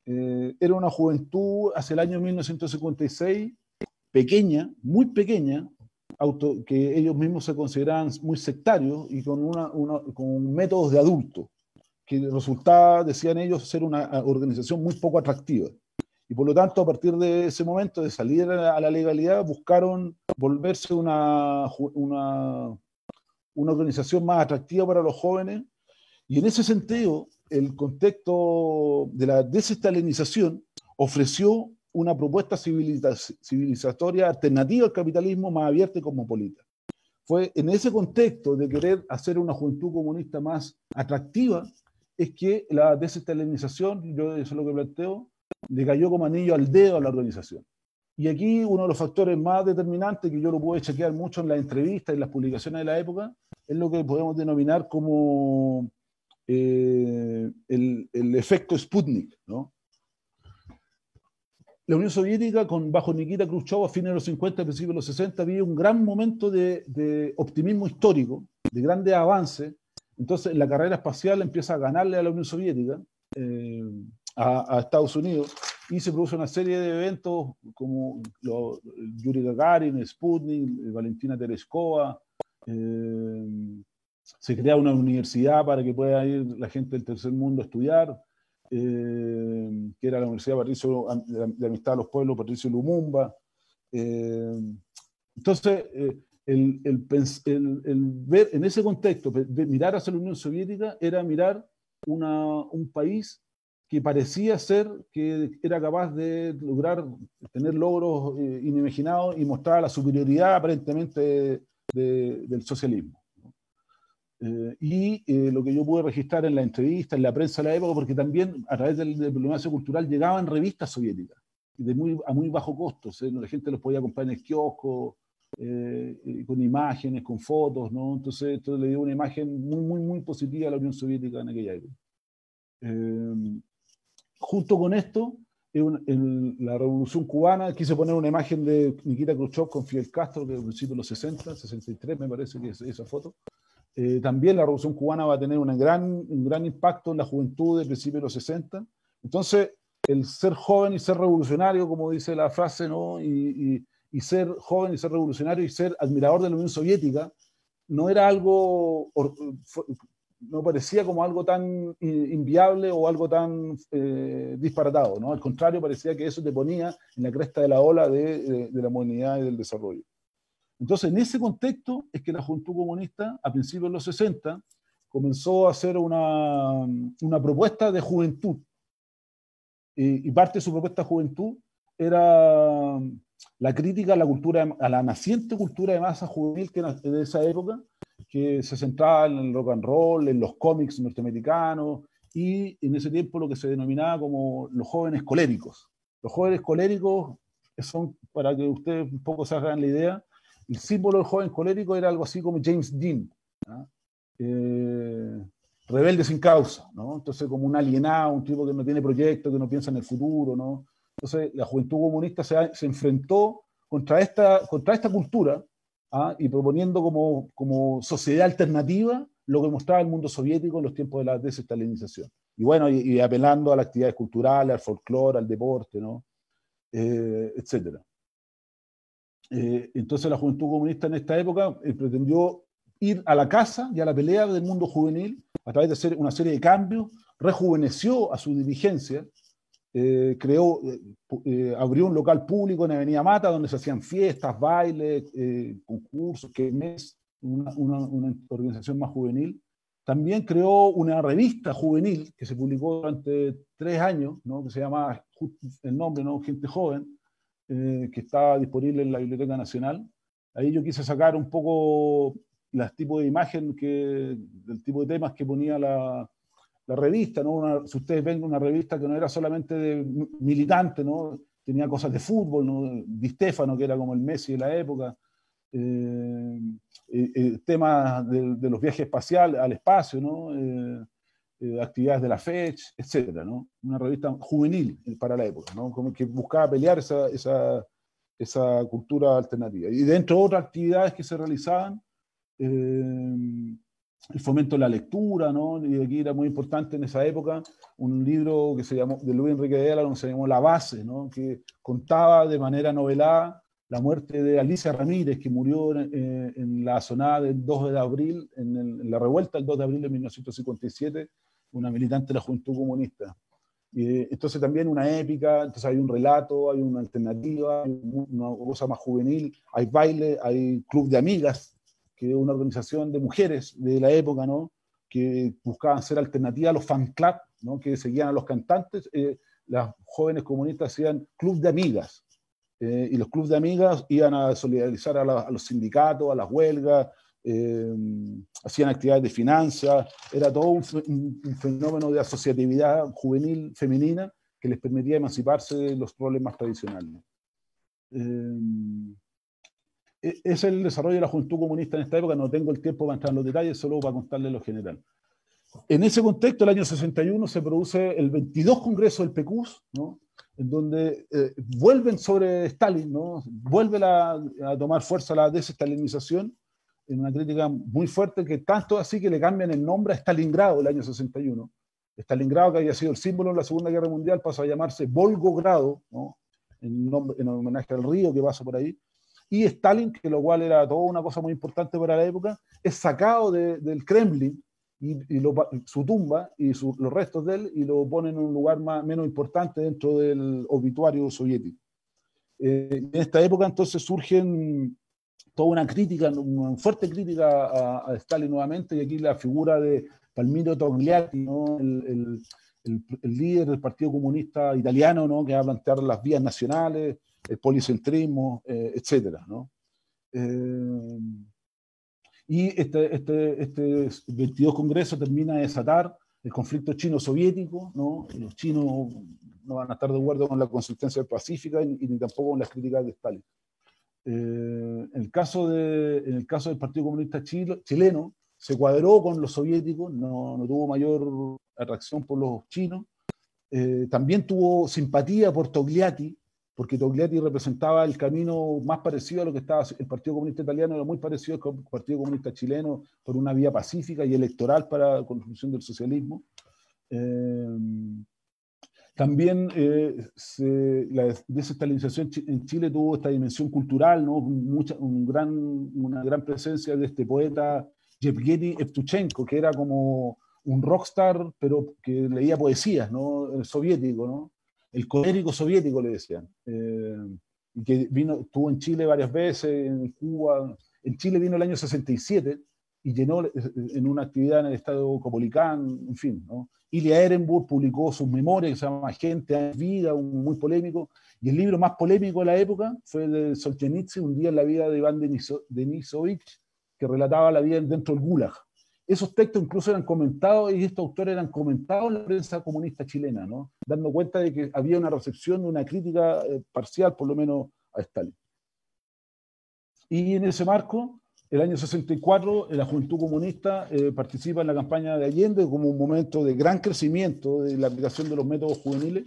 era una juventud hacia el año 1956, pequeña, muy pequeña, que ellos mismos se consideraban muy sectarios y con, una, con métodos de adulto que resultaba, decían ellos, ser una organización muy poco atractiva. Y por lo tanto, a partir de ese momento de salir a la legalidad, buscaron volverse una, una, una organización más atractiva para los jóvenes. Y en ese sentido, el contexto de la desestalinización ofreció una propuesta civilizatoria alternativa al capitalismo más abierta y cosmopolita. Fue en ese contexto de querer hacer una juventud comunista más atractiva es que la desestalinización, yo eso es lo que planteo, le cayó como anillo al dedo a la organización. Y aquí uno de los factores más determinantes que yo lo pude chequear mucho en las entrevistas y las publicaciones de la época, es lo que podemos denominar como eh, el, efecto Sputnik. La Unión Soviética, con, bajo Nikita Khrushchev a fines de los 50, principios de los 60, vivió un gran momento de, de optimismo histórico, de grandes avances, entonces, la carrera espacial empieza a ganarle a la Unión Soviética, eh, a, Estados Unidos, y se produce una serie de eventos como Yuri Gagarin, Sputnik, Valentina Tereshkova, eh, se crea una universidad para que pueda ir la gente del tercer mundo a estudiar, eh, que era la Universidad de, de Amistad de los Pueblos, Patricio Lumumba. entonces, el, ver en ese contexto, de mirar hacia la Unión Soviética era mirar un país que parecía ser que era capaz de lograr tener logros eh, inimaginados y mostrar la superioridad aparentemente del socialismo. Eh, y eh, lo que yo pude registrar en la entrevista, en la prensa de la época, porque también a través del diplomacia cultural llegaban revistas soviéticas de muy, a muy bajo costo, la gente los podía comprar en el kiosco, eh, eh, con imágenes, con fotos, ¿no? Entonces, esto le dio una imagen muy, muy, muy positiva a la Unión Soviética en aquella época. Em, junto con esto, la Revolución Cubana quise poner una imagen de Nikita Khrushchev con Fidel Castro, que principio de los 60, 63 me parece que es esa foto. Eh, también la Revolución Cubana va a tener una gran, un gran impacto en la juventud de principios de los 60. Entonces, el ser joven y ser revolucionario, como dice la frase, ¿no? y y ser joven y ser revolucionario y ser admirador de la Unión Soviética no era algo, no parecía como algo tan inviable o algo tan eh, disparatado, ¿no? Al contrario, parecía que eso te ponía en la cresta de la ola de, de, la modernidad y del desarrollo. Entonces, en ese contexto es que la Juventud Comunista, a principios de los 60, comenzó a hacer una, una propuesta de juventud. Y, y parte de su propuesta de juventud era la crítica a la cultura, a la naciente cultura de masa juvenil que de esa época, que se centraba en el rock and roll, en los cómics norteamericanos y en ese tiempo lo que se denominaba como los jóvenes coléricos. Los jóvenes coléricos son, para que ustedes un poco se hagan la idea, el símbolo del joven colérico era algo así como James Dean, eh, rebelde sin causa, ¿no? Entonces como un alienado, un tipo que no tiene proyecto, que no piensa en el futuro, ¿no? Entonces, la juventud comunista se, enfrentó contra esta, contra esta cultura ¿ah? y proponiendo como, sociedad alternativa lo que mostraba el mundo soviético en los tiempos de la desestalinización. Y bueno, y, apelando a las actividades culturales, al folclore, al deporte, ¿no? Eh, etcétera. Eh, entonces la juventud comunista en esta época eh, pretendió ir a la casa y a la pelea del mundo juvenil a través de hacer una serie de cambios, rejuveneció a su dirigencia, eh, creó, eh, eh, abrió un local público en Avenida Mata donde se hacían fiestas, bailes, concursos, que es una, organización más juvenil. También creó una revista juvenil que se publicó durante tres años, ¿no? que se llama el nombre, ¿no? Gente Joven, que está disponible en la Biblioteca Nacional. Ahí yo quise sacar un poco las tipos de imagen, que, el tipo de temas que ponía la, la revista, ¿no? si ustedes ven una revista que no era solamente de militante, ¿no? tenía cosas de fútbol, ¿no? Di Stefano, que era como el Messi de la época, eh, eh, eh, temas de, los viajes espaciales al espacio, ¿no? actividades de la FECH, etcétera, ¿no? Una revista juvenil para la época, ¿no? Como que buscaba pelear esa, esa, esa, cultura alternativa. Y dentro de otras actividades que se realizaban, el fomento de la lectura, ¿no? Y aquí era muy importante en esa época un libro que se llamó, de Luis Enrique de se llamó La Base, ¿no? Que contaba de manera novelada la muerte de Alicia Ramírez, que murió eh, en, la zona del 2 de abril, en, la revuelta del 2 de abril de 1957, una militante de la juventud comunista. Y, eh, entonces también una épica, entonces hay un relato, hay una alternativa, una cosa más juvenil, hay baile, hay club de amigas, que una organización de mujeres de la época, ¿no? que buscaban ser alternativa a los fan club, ¿no? que seguían a los cantantes, eh, las jóvenes comunistas hacían club de amigas, eh, y los clubes de amigas iban a solidarizar a, los sindicatos, a las huelgas, eh, hacían actividades de finanzas, era todo un, fenómeno de asociatividad juvenil femenina que les permitía emanciparse de los problemas tradicionales. E-, es el desarrollo de la juventud comunista en esta época. No tengo el tiempo para entrar en los detalles, solo para contarle lo general. En ese contexto, el año 61 se produce el 22 Congreso del PECUS, en donde eh, vuelven sobre Stalin, ¿no? vuelve a tomar fuerza la desestalinización, en una crítica muy fuerte, que tanto así que le cambian el nombre a Stalingrado el año 61. Stalingrado, que había sido el símbolo de la Segunda Guerra Mundial, pasó a llamarse Volgogrado, ¿no? en, en homenaje al río que pasa por ahí, y Stalin, que lo cual era toda una cosa muy importante para la época, es sacado del Kremlin y, su tumba y los restos de él y lo ponen en un lugar más, menos importante dentro del obituario soviético. Eh, en esta época entonces surgen toda una crítica, una fuerte crítica a, Stalin nuevamente y aquí la figura de Palmiro Togliatti, ¿no? el, el, líder del Partido Comunista Italiano, ¿no? que va a plantear las vías nacionales, el policentrismo, eh, etcétera, eh, y este, este, este, 22 Congreso termina de desatar el conflicto chino-soviético, ¿no? Los chinos no van a estar de acuerdo con la consistencia pacífica y, ni tampoco con las críticas de Stalin. Eh, en, el caso de, el caso del Partido Comunista chileno, se cuadró con los soviéticos, no, tuvo mayor atracción por los chinos, también tuvo simpatía por Togliatti, porque Togliatti representaba el camino más parecido a lo que estaba el Partido Comunista Italiano, era muy parecido al Partido Comunista Chileno por una vía pacífica y electoral para la construcción del socialismo. Eh, también eh, la desestabilización en Chile tuvo esta dimensión cultural, ¿no? Mucha, un gran, una gran presencia de este poeta Yevgeny Evtuchenko, que era como un rockstar, pero que leía poesías, ¿no? El soviético, ¿no? el colérico soviético, le decían. Eh, y que vino, estuvo en Chile varias veces, en Cuba. En Chile vino el año 67 y llenó eh, en una actividad en el estado Copolicán, en fin. ¿no? Ilya Ehrenburg publicó sus memorias, que se llama Gente a Vida, muy polémico. Y el libro más polémico de la época fue el de Solzhenitsyn, Un día en la vida de Iván Denisovich, que relataba la vida dentro del Gulag esos textos incluso eran comentados y estos autores eran comentados en la prensa comunista chilena, ¿no? dando cuenta de que había una recepción, una crítica eh, parcial, por lo menos, a Stalin. Y en ese marco, el año 64, eh, la juventud comunista eh, participa en la campaña de Allende como un momento de gran crecimiento de la aplicación de los métodos juveniles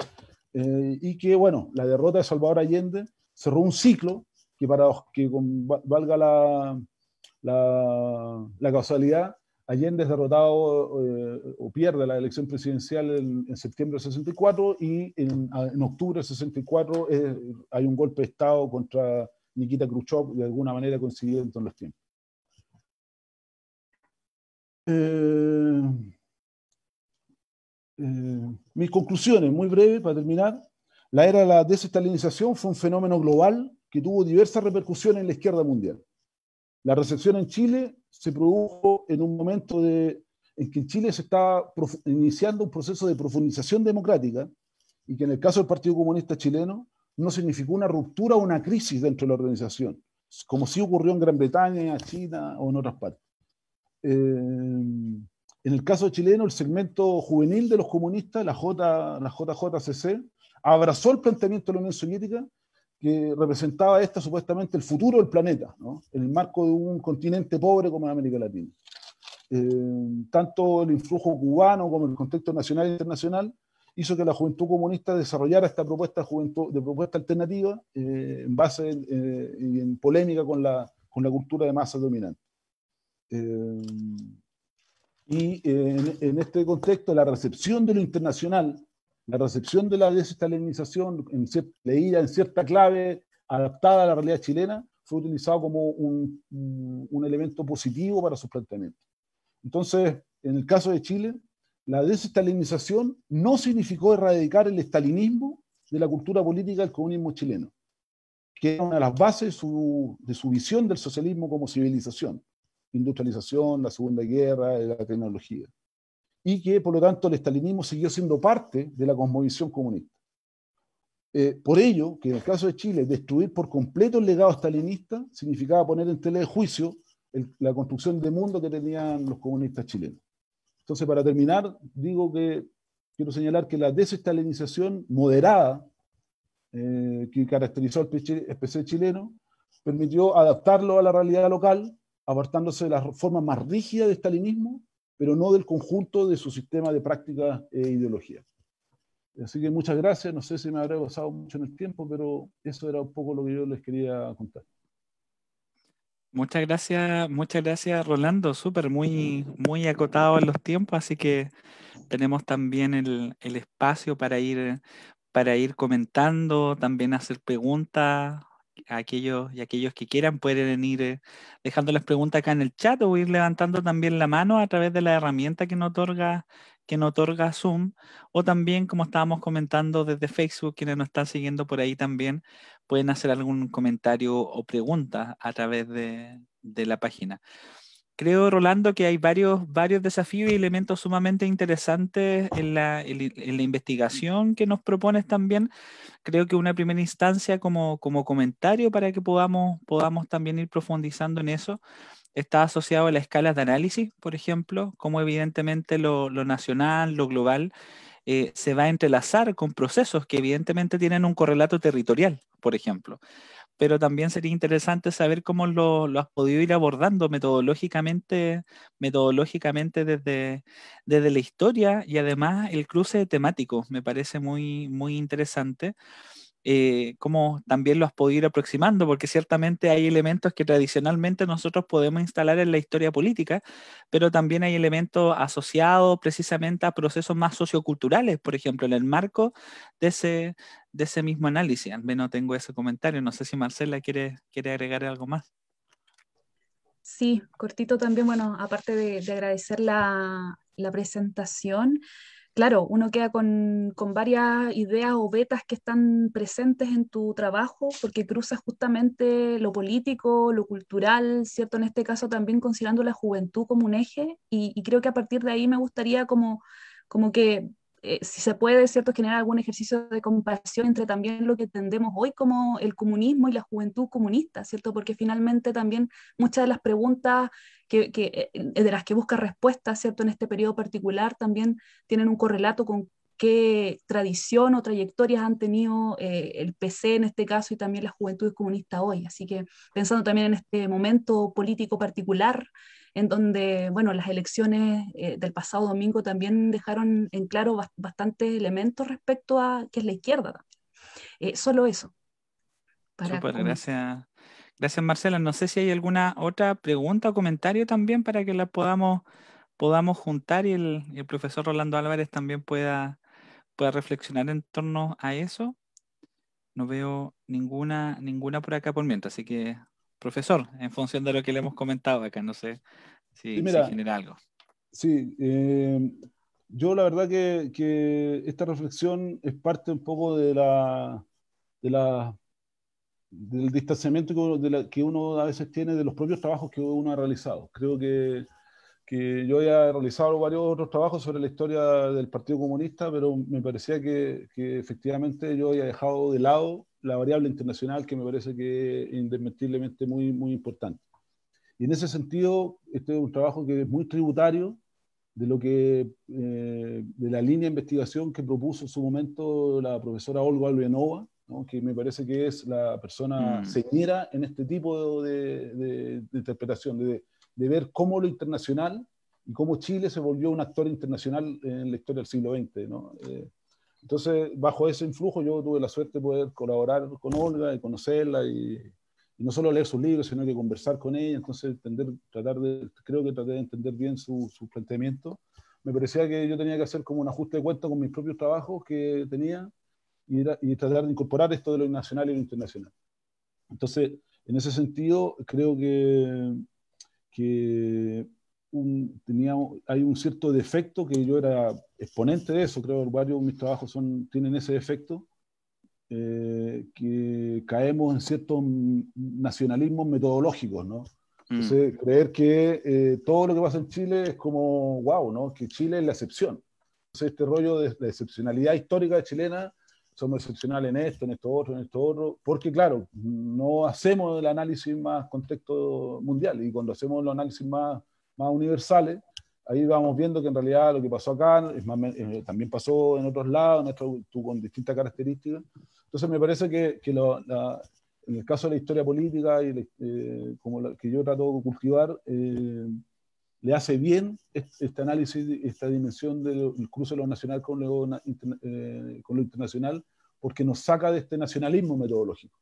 y que, bueno, la derrota de Salvador Allende cerró un ciclo que para que valga la, la, la causalidad Allende es derrotado eh, o pierde la elección presidencial en, septiembre de 64 y en, octubre de 64 eh, hay un golpe de Estado contra Nikita Khrushchev, de alguna manera coincidiendo en los tiempos. Eh, mis conclusiones, muy breves para terminar. La era de la desestalinización fue un fenómeno global que tuvo diversas repercusiones en la izquierda mundial. La recepción en Chile se produjo en un momento de, en que en Chile se estaba iniciando un proceso de profundización democrática y que en el caso del Partido Comunista Chileno no significó una ruptura o una crisis dentro de la organización, como sí ocurrió en Gran Bretaña, China o en otras partes. Eh, en el caso chileno, el segmento juvenil de los comunistas, la, J, la JJCC, abrazó el planteamiento de la Unión Soviética que representaba esta supuestamente el futuro del planeta, en el marco de un continente pobre como América Latina. Eh, tanto el influjo cubano como el contexto nacional e internacional hizo que la juventud comunista desarrollara esta propuesta de, propuesta alternativa eh, en base eh, y en polémica con la, con la cultura de masa dominante. y en, en este contexto, la recepción de lo internacional la recepción de la desestalinización leída en cierta clave adaptada a la realidad chilena fue utilizado como un, mm, elemento positivo para su planteamiento. Entonces, en el caso de Chile, la desestalinización no significó erradicar el estalinismo de la cultura política del comunismo chileno, que era una de las bases de su, de su visión del socialismo como civilización, industrialización, la Segunda Guerra, la tecnología y que por lo tanto el estalinismo siguió siendo parte de la cosmovisión comunista. Eh, por ello, que en el caso de Chile, destruir por completo el legado estalinista significaba poner en tela de juicio la construcción de mundo que tenían los comunistas chilenos. Entonces, para terminar, digo que quiero señalar que la desestalinización moderada eh, que caracterizó al PC chileno permitió adaptarlo a la realidad local, apartándose de la forma más rígida de estalinismo pero no del conjunto de su sistema de práctica e ideología. Así que muchas gracias, no sé si me habré pasado mucho en el tiempo, pero eso era un poco lo que yo les quería contar. Muchas gracias, muchas gracias Rolando, súper muy, muy acotado en los tiempos, así que tenemos también el, el espacio para ir, para ir comentando, también hacer preguntas aquellos y aquellos que quieran pueden ir eh, dejando las preguntas acá en el chat o ir levantando también la mano a través de la herramienta que nos otorga que nos otorga Zoom o también como estábamos comentando desde Facebook quienes nos están siguiendo por ahí también pueden hacer algún comentario o pregunta a través de la página creo, Rolando, que hay varios, varios desafíos y elementos sumamente interesantes en la, en, la, investigación que nos propones también. Creo que una primera instancia como, como comentario para que podamos, podamos también ir profundizando en eso está asociado a las escalas de análisis, por ejemplo, como evidentemente lo, lo nacional, lo global, eh, se va a entrelazar con procesos que evidentemente tienen un correlato territorial, por ejemplo pero también sería interesante saber cómo lo, has podido ir abordando metodológicamente, metodológicamente desde, desde la historia y además el cruce temático me parece muy, muy interesante. Eh, cómo también lo has podido ir aproximando, porque ciertamente hay elementos que tradicionalmente nosotros podemos instalar en la historia política, pero también hay elementos asociados precisamente a procesos más socioculturales, por ejemplo, en el marco de ese, de ese mismo análisis. Al menos tengo ese comentario. No sé si Marcela quiere, quiere agregar algo más. Sí, cortito también, bueno, aparte de, de agradecer la, la presentación, claro, uno queda con, con, varias ideas o vetas que están presentes en tu trabajo porque cruzas justamente lo político, lo cultural, ¿cierto? En este caso también considerando la juventud como un eje y, y creo que a partir de ahí me gustaría como, como que eh, si se puede, ¿cierto?, generar algún ejercicio de compasión entre también lo que entendemos hoy como el comunismo y la juventud comunista, ¿cierto? Porque finalmente también muchas de las preguntas que, eh, de las que busca respuesta ¿cierto?, en este periodo particular también tienen un correlato con qué tradición o trayectorias han tenido eh, el PC en este caso y también la juventud comunista hoy. Así que pensando también en este momento político particular, en donde bueno, las elecciones eh, del pasado domingo también dejaron en claro bastantes elementos respecto a qué es la izquierda. Eh, solo eso. Super, gracias. Gracias, Marcela. No sé si hay alguna otra pregunta o comentario también para que la podamos, podamos juntar y el profesor Rolando Álvarez también pueda pueda reflexionar en torno a eso. No veo ninguna, ninguna por acá por mientras, así que, profesor, en función de lo que le hemos comentado acá, no sé si, sí, genera algo. Sí, eh, yo la verdad que, esta reflexión es parte un poco de la, la del distanciamiento que, de que uno a veces tiene de los propios trabajos que uno ha realizado. Creo que que yo había realizado varios otros trabajos sobre la historia del Partido Comunista, pero me parecía que, efectivamente yo había dejado de lado la variable internacional que me parece que es indesmentiblemente muy, muy importante. Y en ese sentido, este es un trabajo que es muy tributario de lo que eh, de la línea de investigación que propuso en su momento la profesora Olga Albenova, que me parece que es la persona mm. señera en este tipo de, de interpretación, de, de ver cómo lo internacional y cómo Chile se volvió un actor internacional en la historia del siglo XX. Eh, entonces, bajo ese influjo yo tuve la suerte de poder colaborar con Olga y conocerla y, no solo leer sus libros, sino que conversar con ella, entonces entender, tratar de, creo que traté de entender bien su, su planteamiento. Me parecía que yo tenía que hacer como un ajuste de cuentas con mis propios trabajos que tenía y, y tratar de incorporar esto de lo nacional y lo internacional. Entonces, en ese sentido, creo que que tenía, hay un cierto defecto que yo era exponente de eso, creo que varios de mis trabajos son, tienen ese defecto, eh, que caemos en ciertos nacionalismos metodológicos, ¿no? Mm. creer que eh, todo lo que pasa en Chile es como, wow, ¿no? Que Chile es la excepción. Entonces, este rollo de la excepcionalidad histórica chilena somos excepcionales en esto, en esto otro, en esto otro, porque claro, no hacemos el análisis más contexto mundial y cuando hacemos los análisis más, más universales, ahí vamos viendo que en realidad lo que pasó acá eh, también pasó en otros lados, con distintas características. Entonces me parece que, que lo, en el caso de la historia política, y eh, como la, que yo trato de cultivar, eh, le hace bien este análisis, esta dimensión del cruce de lo nacional con lo, eh, con lo internacional, porque nos saca de este nacionalismo metodológico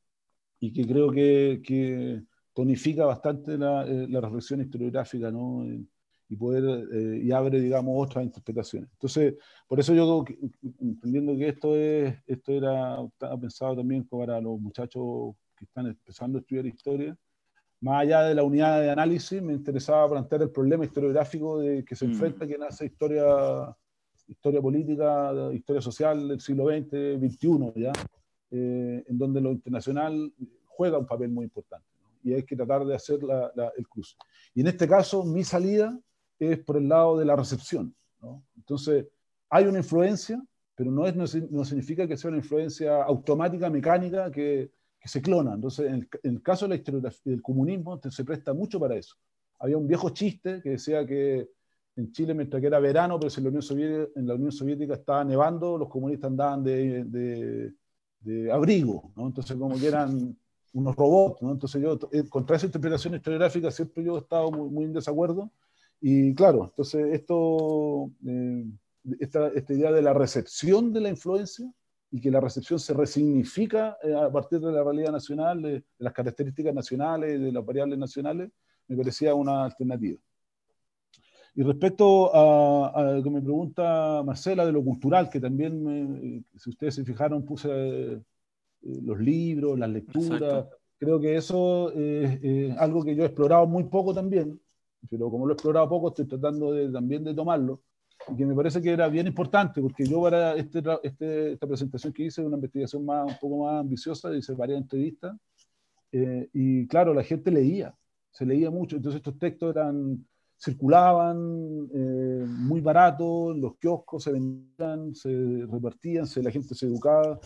y que creo que, tonifica bastante eh, la, reflexión historiográfica ¿no? Eh, y, poder, y abre, digamos, otras interpretaciones. Entonces, por eso yo, entendiendo que esto, es, esto era pensado también para los muchachos que están empezando a estudiar historia, más allá de la unidad de análisis, me interesaba plantear el problema historiográfico de que se mm. enfrenta quien hace historia, historia política, historia social del siglo XX, XXI, ¿ya? Eh, en donde lo internacional juega un papel muy importante. Y hay que tratar de hacer el cruce. Y en este caso, mi salida es por el lado de la recepción. Entonces, hay una influencia, pero no, es, no significa que sea una influencia automática, mecánica, que que se clonan. Entonces, en el, caso la del comunismo se presta mucho para eso. Había un viejo chiste que decía que en Chile, mientras que era verano, pero en la Unión Soviética, en la Unión Soviética estaba nevando, los comunistas andaban de, de, abrigo, ¿no? entonces como que eran unos robots, ¿no? entonces yo, eh, contra esa interpretación historiográfica siempre yo he estado muy, en desacuerdo, y claro, entonces esto, eh, esta, esta, idea de la recepción de la influencia y que la recepción se resignifica eh, a partir de la realidad nacional, de las características nacionales, de las variables nacionales, me parecía una alternativa. Y respecto a, lo que me pregunta Marcela de lo cultural, que también, eh, si ustedes se fijaron, puse eh, los libros, las lecturas. Creo que eso es, algo que yo he explorado muy poco también, pero como lo he explorado poco, estoy tratando de, también de tomarlo. Y que me parece que era bien importante, porque yo para este este, esta presentación que hice, una investigación más, un poco más ambiciosa, hice varias entrevistas, eh, y claro, la gente leía, se leía mucho, entonces estos textos eran, circulaban eh, muy baratos, los kioscos se vendían, se repartían, se, la gente se educaba.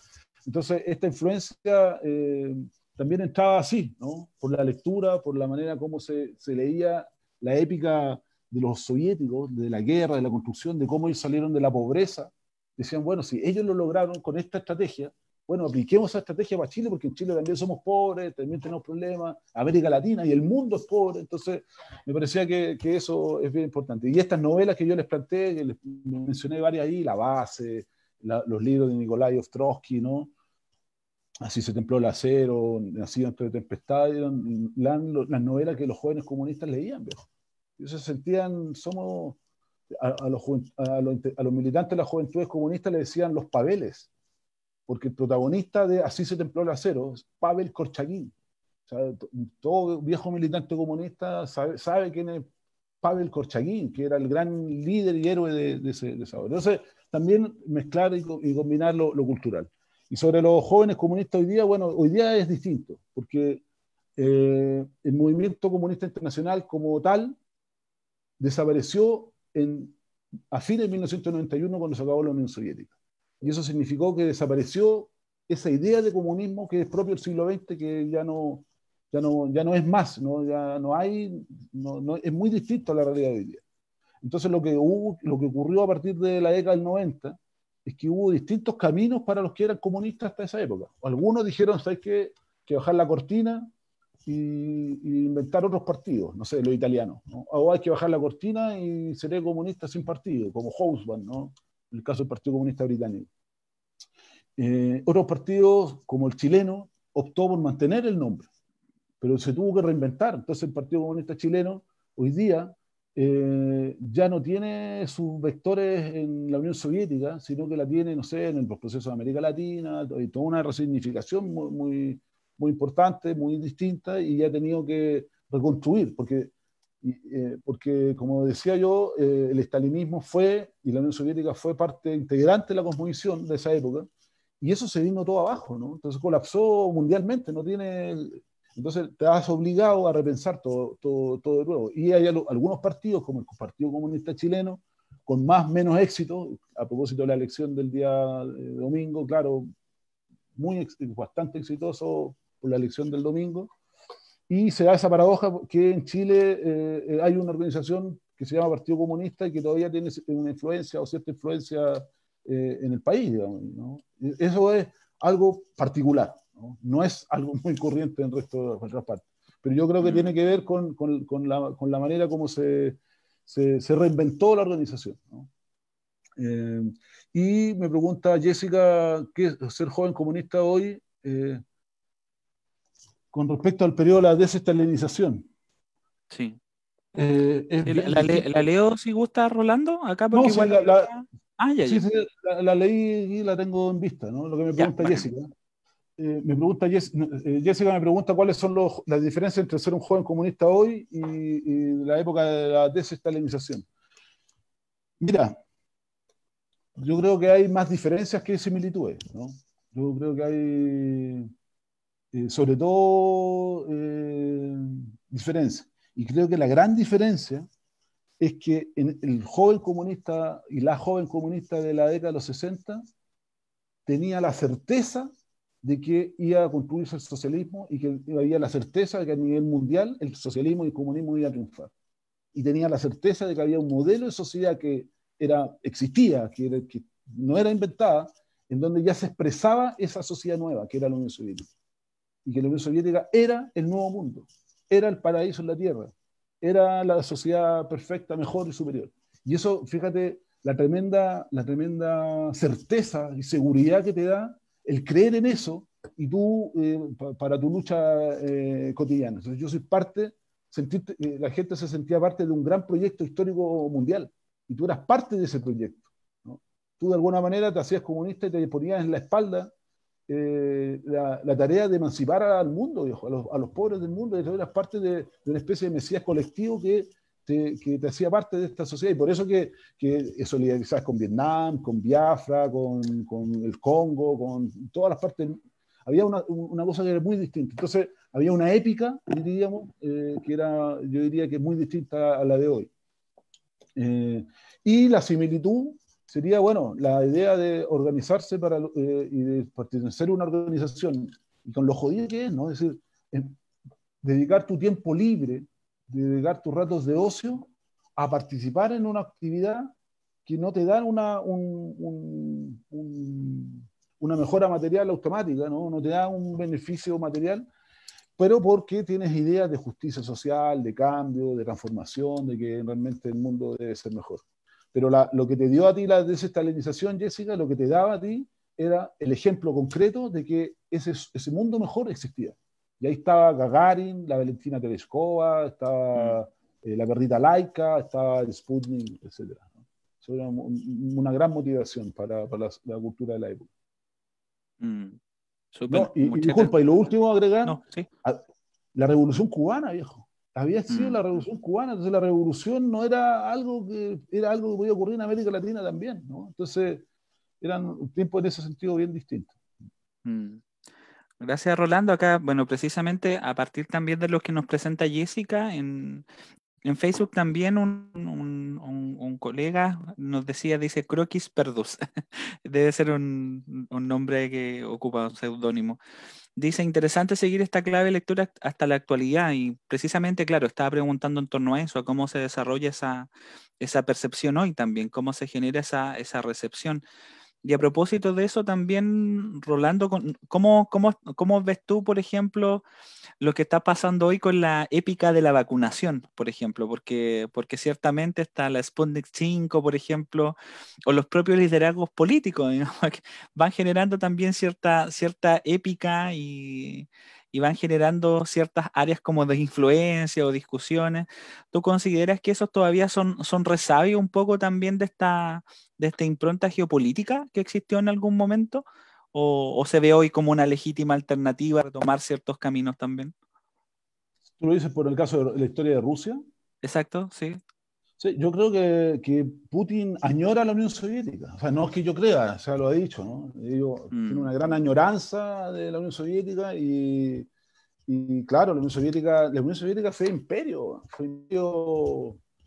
Entonces, esta influencia eh, también estaba así, ¿no? Por la lectura, por la manera como se, se leía la épica de los soviéticos, de la guerra, de la construcción, de cómo ellos salieron de la pobreza, decían, bueno, si ellos lo lograron con esta estrategia, bueno, apliquemos esa estrategia para Chile, porque en Chile también somos pobres, también tenemos problemas, América Latina y el mundo es pobre, entonces me parecía que, eso es bien importante. Y estas novelas que yo les planteé, que les mencioné varias ahí, La Base, los libros de Nikolai Ostrovsky, ¿no? Así se templó el acero, Nacido entre tempestades, eran las novelas que los jóvenes comunistas leían, viejo se sentían, somos, a, los, a, los, militantes de las juventudes comunistas le decían los pabeles, porque el protagonista de Así se templó el acero es Pavel Korchagin. O sea, todo viejo militante comunista sabe, sabe, quién es Pavel Korchagin, que era el gran líder y héroe de, ese, esa obra. Entonces, también mezclar y, combinar lo, lo, cultural. Y sobre los jóvenes comunistas hoy día, bueno, hoy día es distinto, porque eh, el movimiento comunista internacional como tal desapareció en, a fines de 1991 cuando se acabó la Unión Soviética. Y eso significó que desapareció esa idea de comunismo que es propio del siglo XX, que ya no, ya no, ya no es más, ¿no? ya no hay, no, es muy distinto a la realidad de hoy día. Entonces lo que, lo que ocurrió a partir de la década del 90 es que hubo distintos caminos para los que eran comunistas hasta esa época. Algunos dijeron, ¿sabes Que bajar la cortina, y, inventar otros partidos, no sé, los italianos. Ahora O hay que bajar la cortina y seré comunista sin partido, como Housman, ¿no? en el caso del Partido Comunista Británico. Eh, otros partidos, como el chileno, optó por mantener el nombre, pero se tuvo que reinventar. Entonces el Partido Comunista Chileno hoy día eh, ya no tiene sus vectores en la Unión Soviética, sino que la tiene, no sé, en los procesos de América Latina, y toda una resignificación muy, muy, muy importante, muy distinta y ya ha tenido que reconstruir, porque, eh, porque como decía yo, eh, el estalinismo fue, y la Unión Soviética fue parte integrante de la composición de esa época, y eso se vino todo abajo, ¿no? Entonces colapsó mundialmente, no tiene... Entonces te has obligado a repensar todo, todo, todo de nuevo. Y hay algunos partidos, como el Partido Comunista Chileno, con más menos éxito, a propósito de la elección del día eh, domingo, claro, muy, bastante exitoso por la elección del domingo. Y se da esa paradoja que en Chile eh, hay una organización que se llama Partido Comunista y que todavía tiene una influencia o cierta influencia eh, en el país. ¿no? Eso es algo particular, ¿no? ¿no? es algo muy corriente en el resto de otras partes. Pero yo creo que mm. tiene que ver con, con, la, con la, manera como se, se, reinventó la organización. ¿no? Eh, y me pregunta Jessica, ¿qué es ser joven comunista hoy? Eh, con respecto al periodo de la desestalinización. Sí. Eh, eh, la, leo si gusta, Rolando? no, la, ah, ya, Sí, la, leí y la tengo en vista, ¿no? Lo que me pregunta Jessica. Eh, me pregunta Jessica me pregunta cuáles son las diferencias entre ser un joven comunista hoy y, y la época de la desestalinización. Mira, yo creo que hay más diferencias que similitudes, ¿no? Yo creo que hay eh, sobre todo eh, diferencia. Y creo que la gran diferencia es que el joven comunista y la joven comunista de la década de los 60 tenía la certeza de que iba a construirse el socialismo y que había la certeza de que a nivel mundial el socialismo y el comunismo iban a triunfar. Y tenía la certeza de que había un modelo de sociedad que era, existía, que, que no era inventada, en donde ya se expresaba esa sociedad nueva, que era la Unión Soviética y que la Unión Soviética era el nuevo mundo, era el paraíso en la Tierra, era la sociedad perfecta, mejor y superior. Y eso, fíjate, la tremenda, la tremenda certeza y seguridad que te da el creer en eso y tú eh, para tu lucha eh, cotidiana. Entonces, yo soy parte, eh, la gente se sentía parte de un gran proyecto histórico mundial y tú eras parte de ese proyecto. Tú de alguna manera te hacías comunista y te ponías en la espalda eh, la, tarea de emancipar al mundo, a, los, pobres del mundo, y tú eras parte de, una especie de mesías colectivo que te, que hacía parte de esta sociedad. Y por eso que, que con Vietnam, con Biafra, con, con, el Congo, con todas las partes. Había una, una, cosa que era muy distinta. Entonces, había una épica, diríamos, eh, que era, yo diría que es muy distinta a la de hoy. Eh, y la similitud sería, bueno, la idea de organizarse para, eh, y de pertenecer a una organización, y con lo jodido que es, ¿no? Es decir, dedicar tu tiempo libre, dedicar tus ratos de ocio a participar en una actividad que no te da una, una mejora material automática, no te da un beneficio material, pero porque tienes ideas de justicia social, de cambio, de transformación, de que realmente el mundo debe ser mejor. Pero lo que te dio a ti la desestalinización, Jessica, lo que te daba a ti era el ejemplo concreto de que ese, ese mundo mejor existía. Y ahí estaba Gagarin, la Valentina Tereshkova, estaba mm. eh, la perrita laica, estaba el Sputnik, etc. Eso era una gran motivación para, para la, cultura de la época. Mm. y, disculpa, y lo último agregar, la revolución cubana, viejo había sido la mm. revolución cubana, entonces la revolución no era algo que era algo que podía ocurrir en América Latina también, ¿no? Entonces eran un tiempos en ese sentido bien distintos. Mm. Gracias, Rolando. Acá, bueno, precisamente a partir también de lo que nos presenta Jessica, en, en Facebook también un, un, colega nos decía, dice Croquis Perdus. Debe ser un, nombre que ocupa un seudónimo. Dice, interesante seguir esta clave de lectura hasta la actualidad y precisamente, claro, estaba preguntando en torno a eso, a cómo se desarrolla esa, esa percepción hoy también, cómo se genera esa, esa recepción. Y a propósito de eso, también, Rolando, ¿cómo, cómo, cómo ves tú, por ejemplo, lo que está pasando hoy con la épica de la vacunación, por ejemplo? Porque, porque ciertamente está la Sputnik 5, por ejemplo, o los propios liderazgos políticos, van generando también cierta, cierta épica y, y van generando ciertas áreas como de influencia o discusiones. ¿Tú consideras que esos todavía son, son resabios un poco también de esta, de impronta geopolítica que existió en algún momento? ¿O, o se ve hoy como una legítima alternativa a retomar ciertos caminos también? ¿Tú lo dices por el caso de la historia de Rusia? Exacto, sí yo creo que, que, Putin añora a la Unión Soviética. O sea, no es que yo crea, o sea, lo ha dicho, mm. Tiene una gran añoranza de la Unión Soviética y, y, claro, la Unión Soviética, la Unión Soviética fue imperio, fue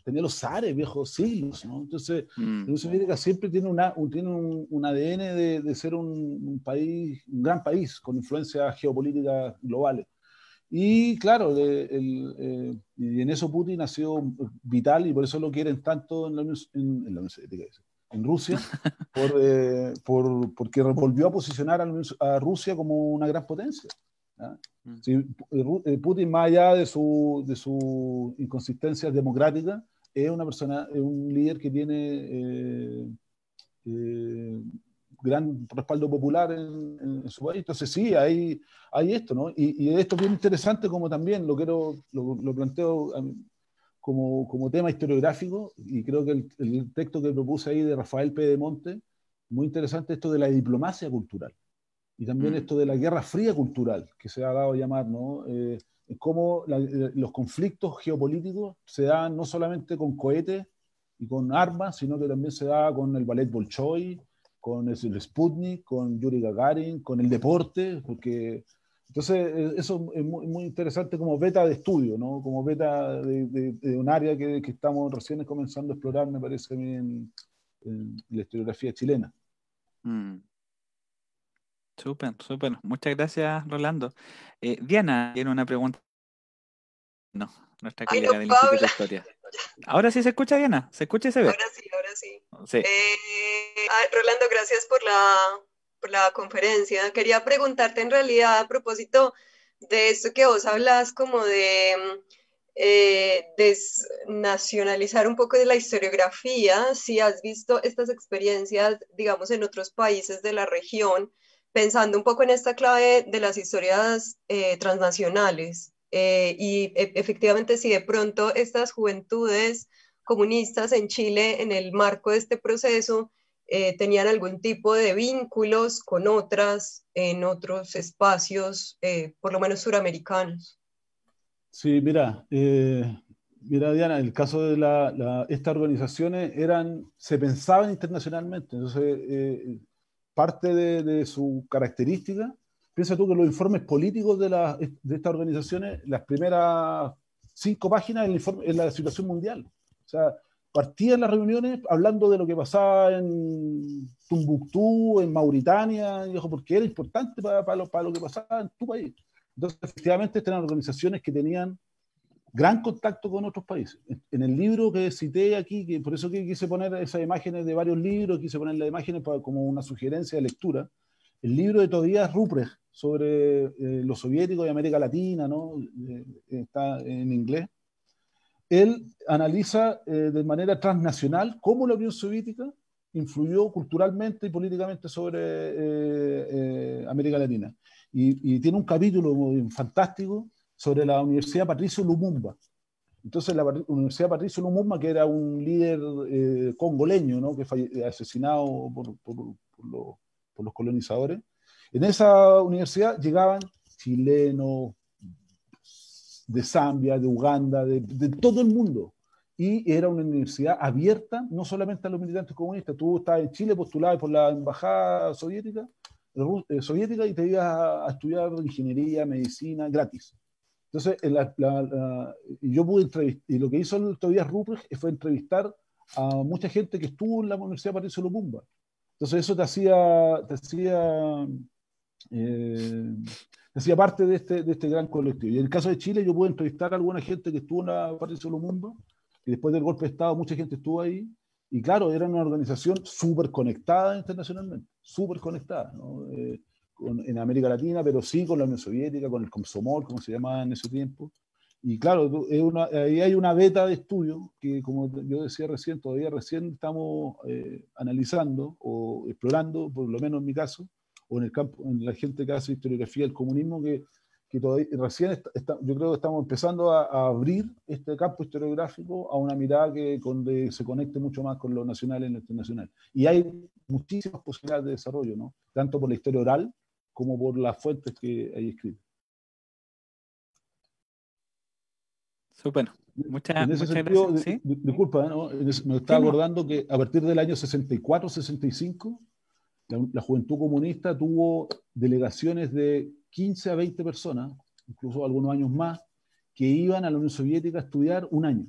tenía los zares, viejos siglos, Entonces, mm. la Unión Soviética siempre tiene, una, un, tiene un, ADN de, de ser un, un, país, un gran país con influencias geopolíticas globales. Y claro, eh, en eso Putin ha sido vital y por eso lo quieren tanto en Rusia, por, porque volvió a posicionar a, Rusia como una gran potencia. Mm. Eh, eh, Putin, más allá de su, de su inconsistencia democrática, es una persona, es un líder que tiene gran respaldo popular en, su país. Entonces sí, hay, hay esto, ¿no? Y, esto es bien interesante como también lo quiero, lo, planteo como, como, tema historiográfico y creo que el, texto que propuse ahí de Rafael P. de Monte, muy interesante esto de la diplomacia cultural y también mm. esto de la guerra fría cultural que se ha dado a llamar, ¿no? Eh, es como eh, los conflictos geopolíticos se dan no solamente con cohetes, y con armas, sino que también se da con el ballet Bolshoi, con el Sputnik, con Yuri Gagarin, con el deporte, porque entonces eh, eso es muy, interesante como beta de estudio, ¿no? como beta de, un área que, estamos recién comenzando a explorar, me parece a mí, en, la historiografía chilena. Super, mm. Súper, súper. Muchas gracias, Rolando. Eh, Diana tiene una pregunta. No, nuestra no, está aquí. Ahora sí se escucha, Diana. Se escucha y se ve sí. Eh, Rolando, gracias por la, por la conferencia. Quería preguntarte en realidad a propósito de esto que vos hablas como de eh, desnacionalizar un poco de la historiografía, si has visto estas experiencias, digamos, en otros países de la región, pensando un poco en esta clave de las historias eh, transnacionales y e, efectivamente si de pronto estas juventudes comunistas en Chile en el marco de este proceso eh, tenían algún tipo de vínculos con otras en otros espacios, eh, por lo menos suramericanos. Sí, mira, eh, mira Diana, el caso de la, estas organizaciones eran, se pensaban internacionalmente, entonces parte de, su característica, piensa tú que los informes políticos de, de estas organizaciones, las primeras cinco páginas del en la situación mundial. O sea, partían las reuniones hablando de lo que pasaba en Tumbuctú, en Mauritania, y dijo, porque era importante para, para, lo, que pasaba en tu país. Entonces, efectivamente, estas eran organizaciones que tenían gran contacto con otros países. En el libro que cité aquí, que por eso que quise poner esas imágenes de varios libros, quise poner las imágenes como una sugerencia de lectura, el libro de todavía Ruprecht sobre eh, los soviéticos y América Latina, ¿no? Eh, eh, está en inglés él analiza eh, de manera transnacional cómo la Unión Soviética influyó culturalmente y políticamente sobre eh, eh, América Latina. Y, tiene un capítulo fantástico sobre la Universidad Patricio Lumumba. Entonces, la Universidad Patricio Lumumba, que era un líder congoleño, ¿no? que fue asesinado por, por los colonizadores, en esa universidad llegaban chilenos, de Zambia, de Uganda, de, todo el mundo. Y era una universidad abierta, no solamente a los militantes comunistas. Tú estabas en Chile postulado por la embajada soviética, eh, soviética y te ibas a, estudiar ingeniería, medicina, gratis. Entonces, eh, yo pude entrevistar, y lo que hizo el Tobias eh, fue entrevistar a mucha gente que estuvo en la Universidad Patricio Lumumba. Entonces, eso te hacía, te hacía hacía parte este, de este, gran colectivo. Y en el caso de Chile, yo pude entrevistar a alguna gente que estuvo en la parte de Solo Mundo, y después del golpe de Estado mucha gente estuvo ahí, y claro, era una organización súper conectada internacionalmente, súper conectada, eh, en América Latina, pero sí con la Unión Soviética, con el Komsomol, como se llamaba en ese tiempo. Y claro, ahí hay una beta de estudio que, como yo decía recién, todavía recién estamos eh, analizando o explorando, por lo menos en mi caso, o en el campo, en la gente que hace historiografía del comunismo, que, todavía recién yo creo que estamos empezando a, abrir este campo historiográfico a una mirada que se conecte mucho más con lo nacional y lo internacional. Y hay muchísimas posibilidades de desarrollo, ¿no? Tanto por la historia oral como por las fuentes que hay escritas. Súper. Muchas, gracias. Disculpa, ¿eh? ¿no? me estaba acordando que a partir del año 64-65 la, juventud comunista tuvo delegaciones de 15 a 20 personas, incluso algunos años más, que iban a la Unión Soviética a estudiar un año.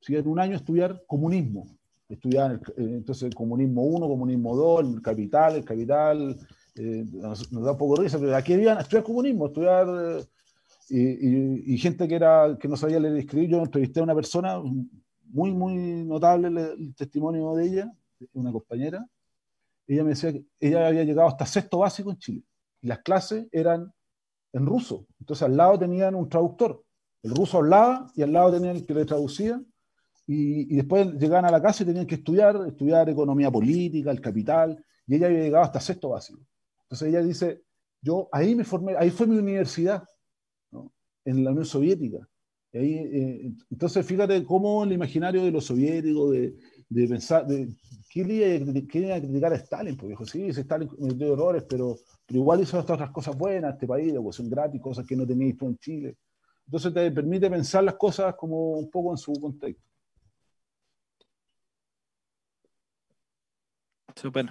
Si un año estudiar comunismo. Estudiaban eh, entonces el comunismo 1, comunismo 2, el capital, el capital. Eh, nos, da un poco de risa, pero aquí iban a estudiar comunismo, estudiar. Eh, y, gente que, era, que no sabía leer y escribir. Yo entrevisté a una persona muy, muy notable el testimonio de ella, una compañera, ella me decía que ella había llegado hasta sexto básico en Chile. Y las clases eran en ruso. Entonces al lado tenían un traductor. El ruso hablaba y al lado tenían el que le traducía. Y, después llegaban a la casa y tenían que estudiar, estudiar economía política, el capital. Y ella había llegado hasta sexto básico. Entonces ella dice, yo ahí me formé, ahí fue mi universidad, en la Unión Soviética. Eh, entonces fíjate cómo el imaginario de los soviéticos, de, de pensar, de, ¿qué le a criticar a Stalin? Porque dijo, sí, Stalin cometió errores, pero, pero igual hizo otras cosas buenas este país, o son gratis, cosas que no tenéis tú en Chile. Entonces te permite pensar las cosas como un poco en su contexto.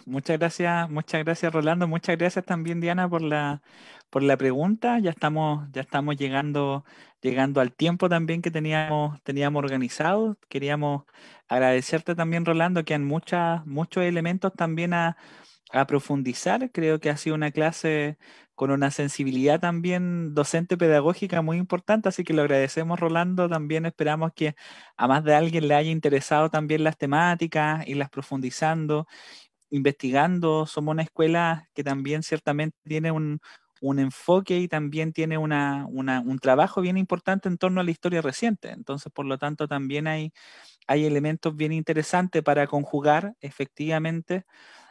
muchas gracias, muchas gracias Rolando, muchas gracias también Diana por la, por la pregunta. Ya estamos, ya estamos llegando, llegando al tiempo también que teníamos, teníamos organizado. Queríamos agradecerte también, Rolando, que han muchas, muchos elementos también a, profundizar. Creo que ha sido una clase con una sensibilidad también docente pedagógica muy importante, así que lo agradecemos Rolando, también esperamos que a más de alguien le haya interesado también las temáticas, y las profundizando investigando, somos una escuela que también ciertamente tiene un, enfoque y también tiene una, un trabajo bien importante en torno a la historia reciente. Entonces, por lo tanto, también hay, hay elementos bien interesantes para conjugar efectivamente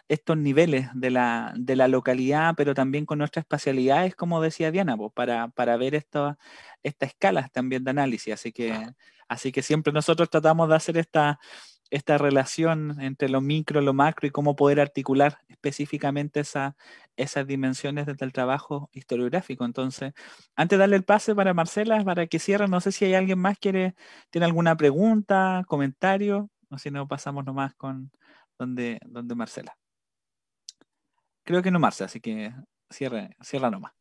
estos niveles de la, localidad, pero también con nuestras espacialidades, como decía Diana, pues, para, para, ver estas escalas también de análisis. Así que, así que siempre nosotros tratamos de hacer esta esta relación entre lo micro, lo macro y cómo poder articular específicamente esa, esas dimensiones desde el trabajo historiográfico. Entonces, antes de darle el pase para Marcela, para que cierre, no sé si hay alguien más que tiene alguna pregunta, comentario, o si no, pasamos nomás con donde, donde Marcela. Creo que no, Marcela, así que cierre, cierra nomás.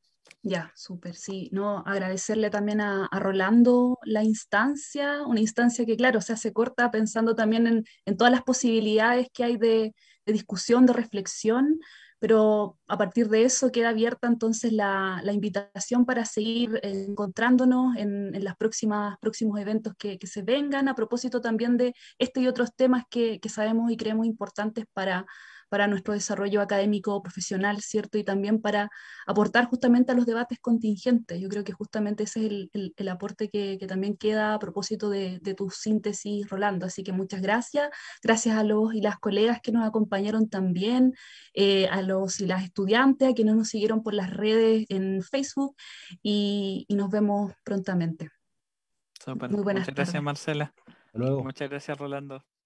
Ya, súper, sí. No, agradecerle también a, Rolando la instancia, una instancia que, claro, se hace corta pensando también en, todas las posibilidades que hay de, discusión, de reflexión, pero a partir de eso queda abierta entonces la, invitación para seguir encontrándonos en, en los próximos eventos que, se vengan, a propósito también de este y otros temas que sabemos y creemos importantes para para nuestro desarrollo académico profesional, ¿cierto? Y también para aportar justamente a los debates contingentes. Yo creo que justamente ese es el, aporte que, también queda a propósito de, tu síntesis, Rolando. Así que muchas gracias. Gracias a los y las colegas que nos acompañaron también, eh, a los y las estudiantes, a quienes nos siguieron por las redes en Facebook y, nos vemos prontamente. buenas Muchas gracias, Marcela. luego. Muchas gracias, Rolando.